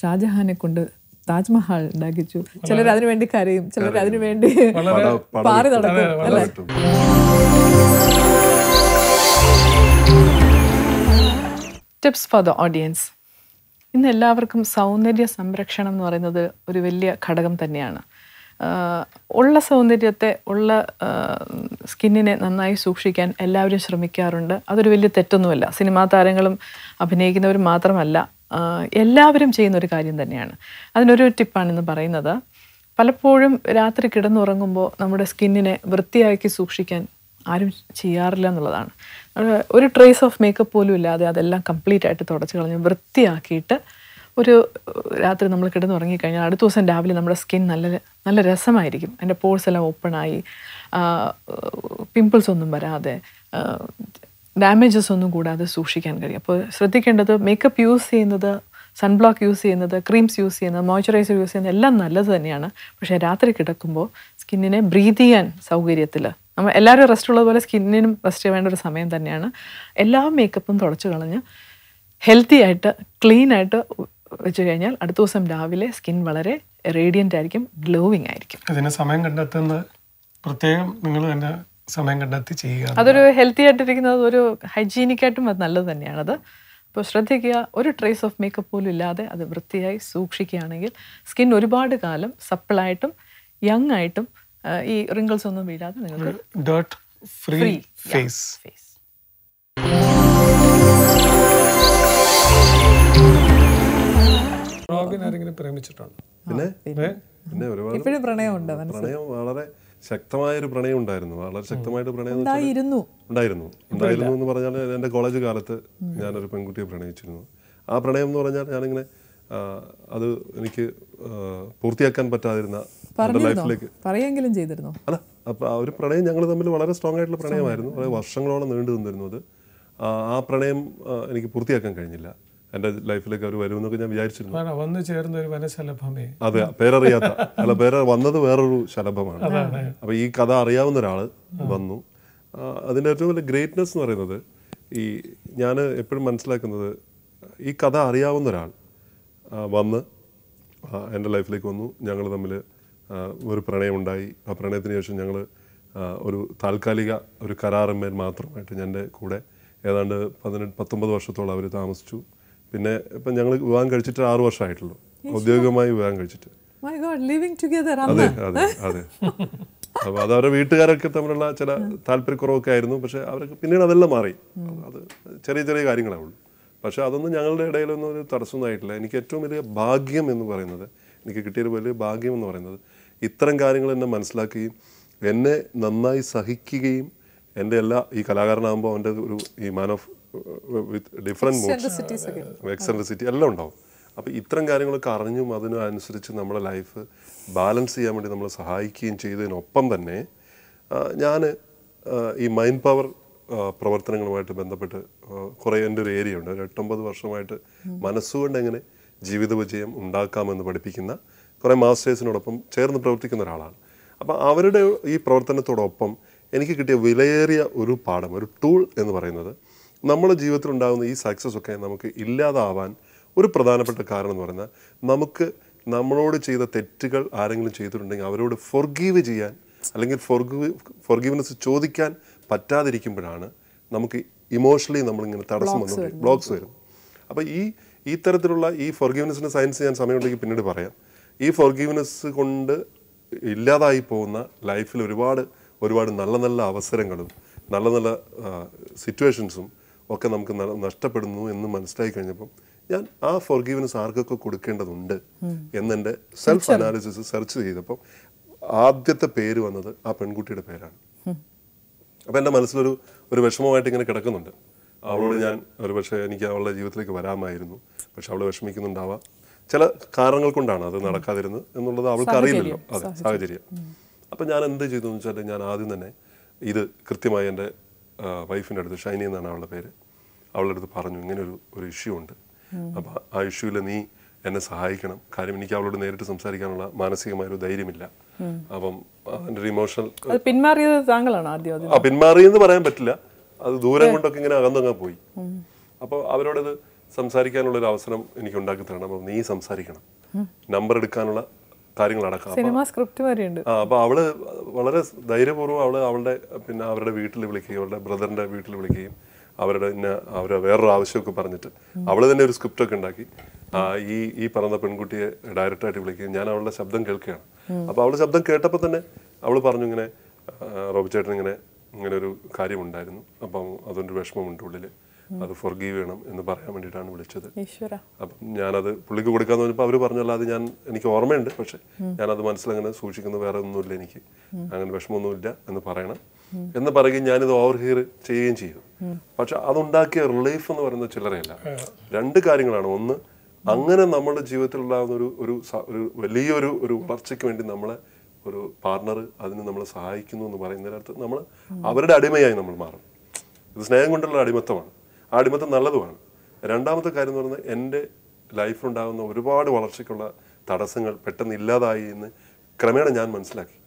S1: ഷാജഹാനെ കൊണ്ട് താജ്മഹൽ ഉണ്ടാക്കിച്ചു ചിലർ അതിനു വേണ്ടി കരയും ചിലർ അതിനു വേണ്ടി പാറി നടക്കും ടിപ്സ് ഫോർ ദ ഓഡിയൻസ് ഇന്ന് എല്ലാവർക്കും സൗന്ദര്യ സംരക്ഷണം എന്ന് പറയുന്നത് ഒരു വലിയ ഘടകം തന്നെയാണ് ഉള്ള സൗന്ദര്യത്തെ ഉള്ള സ്കിന്നിനെ നന്നായി സൂക്ഷിക്കാൻ എല്ലാവരും ശ്രമിക്കാറുണ്ട് അതൊരു വലിയ തെറ്റൊന്നുമല്ല സിനിമാ താരങ്ങളും അഭിനയിക്കുന്നവർ മാത്രമല്ല എല്ലാവരും ചെയ്യുന്ന ഒരു കാര്യം തന്നെയാണ് അതിനൊരു ടിപ്പാണെന്ന് പറയുന്നത് പലപ്പോഴും രാത്രി കിടന്നുറങ്ങുമ്പോൾ നമ്മുടെ സ്കിന്നിനെ വൃത്തിയാക്കി സൂക്ഷിക്കാൻ ആരും ചെയ്യാറില്ല എന്നുള്ളതാണ് ഒരു ട്രേസ് ഓഫ് മേക്കപ്പ് പോലും ഇല്ലാതെ അതെല്ലാം കംപ്ലീറ്റ് ആയിട്ട് തുടച്ച് കളഞ്ഞ് വൃത്തിയാക്കിയിട്ട് ഒരു രാത്രി നമ്മൾ കിടന്ന് അടുത്ത ദിവസം രാവിലെ നമ്മുടെ സ്കിൻ നല്ല നല്ല രസമായിരിക്കും എൻ്റെ പോഴ്സ് എല്ലാം ഓപ്പണായി പിമ്പിൾസ് ഒന്നും വരാതെ ഡാമേജസ് ഒന്നും കൂടാതെ സൂക്ഷിക്കാൻ കഴിയും അപ്പോൾ ശ്രദ്ധിക്കേണ്ടത് മേക്കപ്പ് യൂസ് ചെയ്യുന്നത് സൺബ്ലോക്ക് യൂസ് ചെയ്യുന്നത് ക്രീംസ് യൂസ് ചെയ്യുന്നത് മോയ്സ്ചറൈസർ യൂസ് ചെയ്യുന്നത് എല്ലാം നല്ലത് തന്നെയാണ് പക്ഷേ രാത്രി കിടക്കുമ്പോൾ സ്കിന്നിനെ ബ്രീത്ത് ചെയ്യാൻ സൗകര്യത്തിൽ നമ്മൾ എല്ലാവരും റെസ്റ്റ് ഉള്ളതുപോലെ സ്കിന്നിനും റെസ്റ്റ് വേണ്ട ഒരു സമയം തന്നെയാണ് എല്ലാ മേക്കപ്പും തുടച്ചു കളഞ്ഞ് ഹെൽത്തി ആയിട്ട് ക്ലീൻ ആയിട്ട് വെച്ച് കഴിഞ്ഞാൽ അടുത്ത ദിവസം രാവിലെ സ്കിൻ വളരെ റേഡിയൻ്റ് ആയിരിക്കും ഗ്ലോവിങ്
S2: ആയിരിക്കും അതിന് സമയം കണ്ടെത്തുന്ന പ്രത്യേകം നിങ്ങൾ തന്നെ സമയം കണ്ടെത്തി ചെയ്യുക
S1: അതൊരു ഹെൽത്തി ആയിട്ടിരിക്കുന്നത് ഒരു ഹൈജീനിക് ആയിട്ടും അത് നല്ലത് തന്നെയാണത് അപ്പോൾ ശ്രദ്ധിക്കുക ഒരു ട്രേസ് ഓഫ് മേക്കപ്പ് പോലും ഇല്ലാതെ അത് വൃത്തിയായി സൂക്ഷിക്കുകയാണെങ്കിൽ സ്കിൻ ഒരുപാട് കാലം സപ്പിളായിട്ടും യങ് ആയിട്ടും ഈ റിങ്കിൾസ് ഒന്നും വീഴാതെ നിങ്ങൾക്ക് ഡേർട്ട് ഫ്രീ ഫേസ്
S2: ഫേസ് റോബിൻ ആരെങ്കിലും പ്രേമിച്ചിട്ടുണ്ട് പിന്നെ പിന്നെ ഒരുപാട് ഇപ്പോഴും പ്രണയമുണ്ട് പ്രണയം
S3: വളരെ ശക്തമായ ഒരു പ്രണയം ഉണ്ടായിരുന്നു വളരെ ശക്തമായിട്ട് പ്രണയം ഉണ്ടായിരുന്നു ഉണ്ടായിരുന്നു ഉണ്ടായിരുന്നു എന്ന് പറഞ്ഞാൽ എൻ്റെ കോളേജ് കാലത്ത് ഞാനൊരു പെൺകുട്ടിയെ പ്രണയിച്ചിരുന്നു ആ പ്രണയം എന്ന് പറഞ്ഞാൽ ഞാനിങ്ങനെ അത് എനിക്ക് പൂർത്തിയാക്കാൻ പറ്റാതിരുന്ന
S1: പറയെങ്കിലും ചെയ്തിരുന്നു അല്ല
S3: അപ്പോൾ ആ ഒരു പ്രണയം ഞങ്ങൾ തമ്മിൽ വളരെ സ്ട്രോങ് ആയിട്ടുള്ള പ്രണയമായിരുന്നു വളരെ വർഷങ്ങളോളം നീണ്ടു നിന്നിരുന്നു അത് ആ പ്രണയം എനിക്ക് പൂർത്തിയാക്കാൻ കഴിഞ്ഞില്ല എന്റെ ലൈഫിലേക്ക് അവർ വരുമെന്നൊക്കെ ഞാൻ വിചാരിച്ചിരുന്നു
S2: വന്നു ചേർന്ന ഒരു വനശലഭമേ അതെ പേരറിയാത്ത അല്ല പേര
S3: വന്നത് വേറൊരു ശലഭമാണ് അപ്പോൾ ഈ കഥ അറിയാവുന്ന ഒരാൾ വന്നു അതിന്റെ ഏറ്റവും വലിയ ഗ്രേറ്റ്നെസ് എന്ന് പറയുന്നത് ഈ ഞാൻ എപ്പോഴും മനസ്സിലാക്കുന്നത് ഈ കഥ അറിയാവുന്ന ഒരാൾ വന്ന് എൻ്റെ ലൈഫിലേക്ക് വന്നു ഞങ്ങൾ തമ്മിൽ ഒരു പ്രണയമുണ്ടായി ആ പ്രണയത്തിന് ശേഷം ഞങ്ങൾ ഒരു താൽക്കാലിക ഒരു കരാറിന്മേൽ മാത്രമായിട്ട് ഞാൻ കൂടെ ഏതാണ്ട് പതിനെട്ട് പത്തൊമ്പത് വർഷത്തോളം അവർ താമസിച്ചു പിന്നെ ഇപ്പം ഞങ്ങൾ വിവാഹം കഴിച്ചിട്ട് ആറു വർഷമായിട്ടുള്ളൂ ഔദ്യോഗികമായി വിവാഹം കഴിച്ചിട്ട് അതെ അതെ അതെ അപ്പോൾ അത് അവരുടെ വീട്ടുകാരൊക്കെ തമ്മിലുള്ള ചില താല്പര്യക്കുറവൊക്കെ ആയിരുന്നു പക്ഷെ അവർക്ക് പിന്നീട് അതെല്ലാം മാറി hmm. അത് ചെറിയ ചെറിയ കാര്യങ്ങളാവുള്ളൂ പക്ഷെ അതൊന്നും ഞങ്ങളുടെ ഇടയിലൊന്നും ഒരു തടസ്സമൊന്നും ആയിട്ടില്ല എനിക്ക് ഏറ്റവും വലിയ ഭാഗ്യം എന്ന് പറയുന്നത് എനിക്ക് കിട്ടിയൊരു വലിയ ഭാഗ്യം എന്ന് പറയുന്നത് ഇത്തരം കാര്യങ്ങൾ എന്നെ മനസ്സിലാക്കുകയും എന്നെ നന്നായി സഹിക്കുകയും എൻ്റെ എല്ലാ ഈ കലാകാരനാകുമ്പോൾ അവൻ്റെ ഒരു ഈ man of with different
S1: moods
S3: eccentricity എല്ലാം ഉണ്ടാവും അപ്പോൾ ഇത്തരം കാര്യങ്ങളൊക്കെ അറിഞ്ഞും അതിനനുസരിച്ച് നമ്മുടെ ലൈഫ് ബാലൻസ് ചെയ്യാൻ വേണ്ടി നമ്മളെ സഹായിക്കുകയും ചെയ്തതിനൊപ്പം തന്നെ ഞാൻ ഈ മൈൻഡ് പവർ പ്രവർത്തനങ്ങളുമായിട്ട് ബന്ധപ്പെട്ട് കുറേ എൻ്റെ ഒരു ഏരിയ ഉണ്ട് ഒരു എട്ടൊമ്പത് വർഷമായിട്ട് മനസ്സുകൊണ്ട് എങ്ങനെ ജീവിത വിജയം ഉണ്ടാക്കാമെന്ന് പഠിപ്പിക്കുന്ന കുറേ മാസ്റ്റേഴ്സിനോടൊപ്പം ചേർന്ന് പ്രവർത്തിക്കുന്ന ഒരാളാണ് അപ്പോൾ അവരുടെ ഈ പ്രവർത്തനത്തോടൊപ്പം എനിക്ക് കിട്ടിയ വിലയേറിയ ഒരു പാഠം ഒരു ടൂൾ എന്ന് പറയുന്നത് നമ്മുടെ ജീവിതത്തിൽ ഉണ്ടാകുന്ന ഈ സക്സസ് ഒക്കെ നമുക്ക് ഇല്ലാതാവാൻ ഒരു പ്രധാനപ്പെട്ട കാരണം എന്ന് പറഞ്ഞാൽ നമുക്ക് നമ്മളോട് ചെയ്ത തെറ്റുകൾ ആരെങ്കിലും ചെയ്തിട്ടുണ്ടെങ്കിൽ അവരോട് ഫൊർഗീവ് ചെയ്യാൻ അല്ലെങ്കിൽ ഫൊർഗീവ് ഫൊർഗീവ്നെസ് ചോദിക്കാൻ പറ്റാതിരിക്കുമ്പോഴാണ് നമുക്ക് ഇമോഷണലി നമ്മളിങ്ങനെ തടസ്സം വന്നു ബ്ലോക്സ് വരും അപ്പോൾ ഈ ഈ തരത്തിലുള്ള ഈ ഫൊർഗീവ്നെസ്സിൻ്റെ സയൻസ് ഞാൻ സമയമുണ്ടെങ്കിൽ പിന്നീട് പറയാം ഈ ഫോർഗീവ്നെസ് കൊണ്ട് ഇല്ലാതായി പോകുന്ന ലൈഫിൽ ഒരുപാട് ഒരുപാട് നല്ല നല്ല അവസരങ്ങളും നല്ല നല്ല സിറ്റുവേഷൻസും ഒക്കെ നമുക്ക് നഷ്ടപ്പെടുന്നു എന്ന് മനസ്സിലായി കഴിഞ്ഞപ്പം ഞാൻ ആ ഫോർഗീവ്നെസ് ആർക്കൊക്കെ കൊടുക്കേണ്ടതുണ്ട് എന്നെൻ്റെ സെൽഫ് അനാലിസിസ് സെർച്ച് ചെയ്തപ്പോൾ ആദ്യത്തെ പേര് വന്നത് ആ പെൺകുട്ടിയുടെ പേരാണ് അപ്പം എൻ്റെ മനസ്സിലൊരു ഒരു വിഷമമായിട്ട് ഇങ്ങനെ കിടക്കുന്നുണ്ട് അവളോട് ഞാൻ ഒരു പക്ഷേ എനിക്ക് അവളുടെ ജീവിതത്തിലേക്ക് വരാമായിരുന്നു പക്ഷെ അവൾ വിഷമിക്കുന്നുണ്ടാവാം ചില കാരണങ്ങൾ കൊണ്ടാണ് അത് നടക്കാതിരുന്നത് എന്നുള്ളത് അവൾക്ക് അറിയില്ലല്ലോ അതെ സാഹചര്യം അപ്പം ഞാൻ എന്ത് ചെയ്തു എന്ന് വെച്ചാൽ ഞാൻ ആദ്യം തന്നെ ഇത് കൃത്യമായി എൻ്റെ വൈഫിൻ്റെ അടുത്ത് ഷൈനി എന്നാണ് അവളുടെ പേര് അവളുടെ അടുത്ത് പറഞ്ഞു ഇങ്ങനെ ഒരു ഒരു ഇഷ്യൂ ഉണ്ട് അപ്പോൾ ആ ഇഷ്യൂവിൽ നീ എന്നെ സഹായിക്കണം കാര്യം എനിക്ക് അവളോട് നേരിട്ട് സംസാരിക്കാനുള്ള മാനസികമായ ഒരു ധൈര്യമില്ല അപ്പം അതിൻ്റെ ഒരു ഇമോഷണൽ
S1: പിന്മാറിയത് താങ്കളാണ് ആദ്യം
S3: പിന്മാറിയെന്ന് പറയാൻ പറ്റില്ല അത് ദൂരം കൊണ്ടൊക്കെ ഇങ്ങനെ അകന്നങ്ങ് പോയി അപ്പോൾ അവരോടത് സംസാരിക്കാനുള്ള ഒരു അവസരം എനിക്ക് ഉണ്ടാക്കി തരണം അപ്പം നീ സംസാരിക്കണം നമ്പർ എടുക്കാനുള്ള കാര്യങ്ങളടക്കം സിനിമ
S1: സ്ക്രിപ്റ്റ് വരെയുണ്ട് ആ
S3: അപ്പോൾ അവള് വളരെ ധൈര്യപൂർവ്വം അവള് അവളുടെ പിന്നെ അവരുടെ വീട്ടിൽ വിളിക്കുകയും അവളുടെ ബ്രദറിന്റെ വീട്ടിൽ വിളിക്കുകയും അവരുടെ പിന്നെ അവരെ വേറൊരു ആവശ്യമൊക്കെ പറഞ്ഞിട്ട് അവൾ തന്നെ ഒരു ഒക്കെ ഉണ്ടാക്കി ഈ ഈ പറഞ്ഞ പെൺകുട്ടിയെ ഡയറക്റ്റായിട്ട് വിളിക്കുകയും ഞാൻ അവളുടെ ശബ്ദം കേൾക്കുകയാണ് അപ്പോൾ അവളുടെ ശബ്ദം കേട്ടപ്പോൾ തന്നെ അവൾ പറഞ്ഞു ഇങ്ങനെ റോബിച്ചേട്ടൻ ഇങ്ങനെ ഇങ്ങനെ ഒരു കാര്യമുണ്ടായിരുന്നു അപ്പം അതൊരു വിഷമമുണ്ട് ഉള്ളില് അത് ഫോർഗീവ് ചെയ്യണം എന്ന് പറയാൻ വേണ്ടിയിട്ടാണ് വിളിച്ചത് അപ്പം ഞാനത് പുള്ളിക്ക് കൊടുക്കാന്ന് പറഞ്ഞപ്പോൾ അവർ പറഞ്ഞല്ലാതെ ഞാൻ എനിക്ക് ഓർമ്മയുണ്ട് പക്ഷെ ഞാനത് മനസ്സിലങ്ങനെ സൂക്ഷിക്കുന്നത് വേറെ ഒന്നുമില്ല എനിക്ക് അങ്ങനെ വിഷമമൊന്നുമില്ല എന്ന് പറയണം എന്ന് പറയുകയും ഞാനിത് ഓവർ ഹിയർ ചെയ്യുകയും ചെയ്തു പക്ഷെ അതുണ്ടാക്കിയ റിലീഫ് എന്ന് പറയുന്നത് ചിലരെയല്ല രണ്ട് കാര്യങ്ങളാണ് ഒന്ന് അങ്ങനെ നമ്മുടെ ജീവിതത്തിലുണ്ടാകുന്ന ഒരു ഒരു വലിയൊരു ഒരു വളർച്ചയ്ക്ക് വേണ്ടി നമ്മളെ ഒരു പാർട്ണർ അതിന് നമ്മളെ സഹായിക്കുന്നു എന്ന് പറയുന്നതിനകത്ത് നമ്മൾ അവരുടെ അടിമയായി നമ്മൾ മാറും ഇത് സ്നേഹം കൊണ്ടുള്ള അടിമത്തമാണ് ആടിമത്തം നല്ലതുമാണ് രണ്ടാമത്തെ കാര്യം എന്ന് പറയുന്നത് എൻ്റെ ലൈഫിലുണ്ടാകുന്ന ഒരുപാട് വളർച്ചയ്ക്കുള്ള തടസ്സങ്ങൾ പെട്ടെന്ന് ഇല്ലാതായി എന്ന് ക്രമേണ ഞാൻ മനസ്സിലാക്കി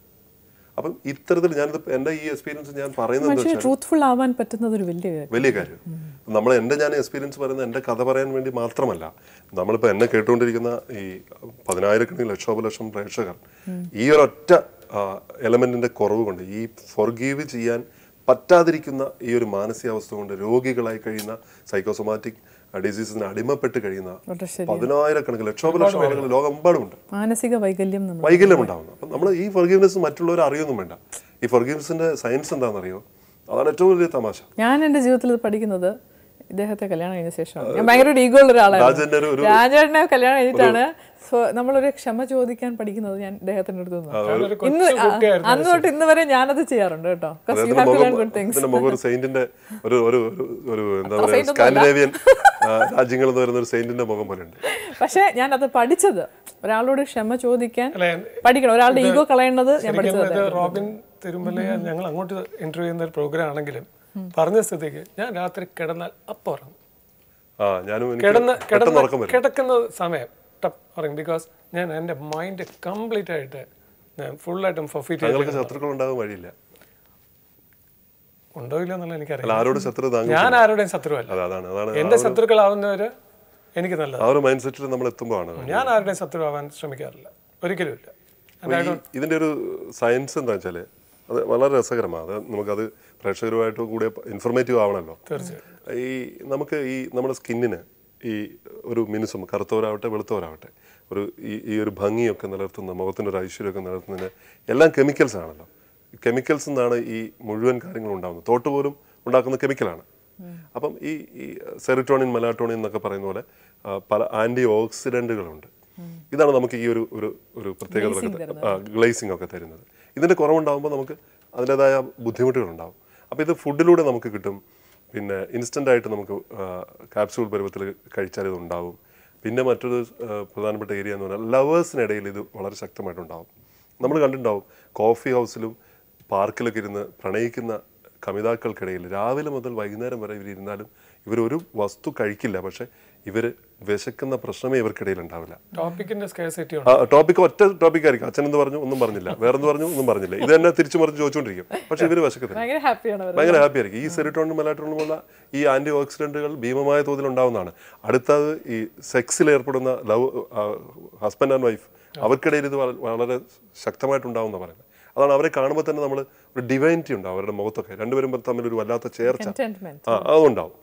S3: അപ്പം ഇത്തരത്തിൽ ഞാനിത് എൻ്റെ ഈ എക്സ്പീരിയൻസ് ഞാൻ പറയുന്നത്
S1: ട്രൂത്ത്ഫുൾ ആവാൻ പറ്റുന്നത് ഒരു വലിയ വലിയ കാര്യം
S3: നമ്മൾ എൻ്റെ ഞാൻ എക്സ്പീരിയൻസ് പറയുന്നത് എൻ്റെ കഥ പറയാൻ വേണ്ടി മാത്രമല്ല നമ്മളിപ്പോൾ എന്നെ കേട്ടുകൊണ്ടിരിക്കുന്ന ഈ പതിനായിരക്കണക്കിന് ലക്ഷോപലക്ഷം പ്രേക്ഷകർ ഈ ഒരൊറ്റ എലമെൻറ്റിൻ്റെ കുറവ് കൊണ്ട് ഈ ഫോർഗീവ് ചെയ്യാൻ പറ്റാതിരിക്കുന്ന ഈ ഒരു മാനസികാവസ്ഥ കൊണ്ട് രോഗികളായി കഴിയുന്ന സൈക്കോസൊമാറ്റിക് ഡിസീസിന് അടിമപ്പെട്ട് കഴിയുന്ന പതിനായിരക്കണക്കിന് ലക്ഷോപലക്ഷം ആളുകൾ ലോകമെമ്പാടുമുണ്ട്
S1: മാനസിക വൈകല്യം വൈകല്യം
S3: ഉണ്ടാവുന്നു അപ്പം നമ്മൾ ഈ ഫർഗീവ്നെസ് മറ്റുള്ളവർ അറിയൊന്നും വേണ്ട ഈ ഫർഗീവ്നെസിന്റെ സയൻസ് എന്താണെന്നറിയോ അതാണ് ഏറ്റവും വലിയ തമാശ
S1: ഞാൻ എന്റെ ജീവിതത്തിൽ പഠിക്കുന്നത് ഇദ്ദേഹത്തെ കല്യാണം കഴിഞ്ഞ ശേഷം ഞാൻ ഭയങ്കര ഈഗോ ഉള്ള ഒരാളാണ് രാജേട്ടനെ കല്യാണം കഴിഞ്ഞിട്ടാണ് സോ നമ്മളൊരു ക്ഷമ ചോദിക്കാൻ പഠിക്കുന്നത് ഞാൻ അദ്ദേഹത്തിന്റെ അടുത്ത് നിന്ന് അന്ന് തൊട്ട് ഇന്ന് വരെ ഞാനത് ചെയ്യാറുണ്ട് കേട്ടോ
S3: സെയിന്റിന്റെ ഒരു ഒരു ഒരു എന്താ പറയുക സ്കാൻഡിനേവിയൻ രാജ്യങ്ങൾ എന്ന് പറയുന്ന ഒരു സെയിന്റിന്റെ മുഖം
S2: പോലെ ഉണ്ട്
S1: പക്ഷെ ഞാൻ അത് പഠിച്ചത് ഒരാളോട് ക്ഷമ ചോദിക്കാൻ പഠിക്കണം ഒരാളുടെ ഈഗോ കളയേണ്ടത് ഞാൻ പഠിച്ചത് റോബിൻ തിരുമല
S2: ഞങ്ങൾ അങ്ങോട്ട് ഇന്റർവ്യൂ ചെയ്യുന്ന ഒരു പ്രോഗ്രാം ആണെങ്കിലും പറഞ്ഞ സ്ഥിതിക്ക് ഞാൻ രാത്രി കിടന്നാൽ അപ്പം ഉറങ്ങും കിടക്കുന്ന സമയം ടപ്പ് പറയും ബിക്കോസ് ഞാൻ എൻ്റെ മൈൻഡ് കംപ്ലീറ്റ് ആയിട്ട് ഞാൻ ഫുള്ളായിട്ടും ഫഫീറ്റ്
S3: ശത്രുക്കൾ ഉണ്ടാകാൻ വഴിയില്ല
S2: ഉണ്ടോ ഇല്ല എന്നുള്ള എനിക്കറിയാം ഞാൻ ആരുടെയും ശത്രുവല്ല എന്റെ ശത്രുക്കളാവുന്നവര് എനിക്ക് നല്ലത്
S3: മൈൻഡ് സെറ്റിൽ നമ്മൾ എത്തുമ്പോഴാണ്
S2: ഞാൻ ആരുടെയും ശത്രു ആവാൻ ശ്രമിക്കാറില്ല ഒരിക്കലും ഇല്ല
S3: ഇതിന്റെ ഒരു സയൻസ് എന്താ വെച്ചാല് അത് വളരെ രസകരമാണ് അത് നമുക്കത് പ്രേക്ഷകരുമായിട്ട് കൂടെ ഇൻഫർമേറ്റീവ് ആവണമല്ലോ
S2: തീർച്ചയായും
S3: ഈ നമുക്ക് ഈ നമ്മുടെ സ്കിന്നിന് ഈ ഒരു മിനുസം കറുത്തവരാവട്ടെ വെളുത്തവരാവട്ടെ ഒരു ഈ ഈ ഒരു ഭംഗിയൊക്കെ നിലനിർത്തുന്ന മുഖത്തിൻ്റെ ഒരു ഐശ്വര്യമൊക്കെ നിലനിർത്തുന്നതിന് എല്ലാം കെമിക്കൽസ് ആണല്ലോ കെമിക്കൽസ് എന്നാണ് ഈ മുഴുവൻ കാര്യങ്ങളും ഉണ്ടാകുന്നത് തോട്ട് പോലും ഉണ്ടാക്കുന്ന കെമിക്കലാണ് അപ്പം ഈ ഈ സെറിറ്റോണിൻ മെലാട്ടോണിയൻ എന്നൊക്കെ പറയുന്ന പോലെ പല ആൻറ്റി ഓക്സിഡൻറ്റുകളുണ്ട് ഇതാണ് നമുക്ക് ഈ ഒരു ഒരു ഒരു പ്രത്യേകത ഗ്ലേസിംഗ് ഒക്കെ തരുന്നത് ഇതിൻ്റെ കുറവുണ്ടാകുമ്പോൾ നമുക്ക് അതിൻ്റെതായ ബുദ്ധിമുട്ടുകളുണ്ടാകും അപ്പോൾ ഇത് ഫുഡിലൂടെ നമുക്ക് കിട്ടും പിന്നെ ഇൻസ്റ്റൻ്റ് ആയിട്ട് നമുക്ക് കാപ്സ്യൂൾ പരുവത്തിൽ കഴിച്ചാൽ ഇത് ഉണ്ടാവും പിന്നെ മറ്റൊരു പ്രധാനപ്പെട്ട ഏരിയ എന്ന് പറഞ്ഞാൽ ലവേഴ്സിനിടയിൽ ഇത് വളരെ ഉണ്ടാവും നമ്മൾ കണ്ടിട്ടുണ്ടാവും കോഫി ഹൗസിലും പാർക്കിലൊക്കെ ഇരുന്ന് പ്രണയിക്കുന്ന കമിതാക്കൾക്കിടയിൽ രാവിലെ മുതൽ വൈകുന്നേരം വരെ ഇവരിരുന്നാലും ഇവരൊരു വസ്തു കഴിക്കില്ല പക്ഷേ ഇവർ വിശക്കുന്ന പ്രശ്നമേ ഇവർക്കിടയിൽ ഉണ്ടാവില്ല ടോപ്പിക് ഒറ്റ ടോപ്പിക് ആയിരിക്കും അച്ഛൻ എന്ന് പറഞ്ഞു ഒന്നും പറഞ്ഞില്ല വേറെന്ന് പറഞ്ഞു ഒന്നും പറഞ്ഞില്ല ഇത് തന്നെ തിരിച്ചു മറിച്ച് ചോദിച്ചുകൊണ്ടിരിക്കും പക്ഷെ ഇവർ വിശക്കത്തില്ല ഭയങ്കര ഹാപ്പി ആയിരിക്കും ഈ സെറിട്ടോണും ഉള്ള ഈ ആന്റി ഓക്സിഡന്റുകൾ ഭീമമായ തോതിൽ ഉണ്ടാവുന്നതാണ് അടുത്തത് ഈ സെക്സിൽ ഏർപ്പെടുന്ന ലവ് ഹസ്ബൻഡ് ആൻഡ് വൈഫ് അവർക്കിടയിൽ ഇത് വളരെ ശക്തമായിട്ടുണ്ടാവുന്ന പറയുന്നത് അതാണ് അവരെ കാണുമ്പോൾ തന്നെ നമ്മൾ ഒരു ഡിവൈനിറ്റി ഉണ്ടാവും അവരുടെ മുഖത്തൊക്കെ രണ്ടുപേരും തമ്മിൽ ഒരു വല്ലാത്ത ചേർച്ച ആ അതുണ്ടാവും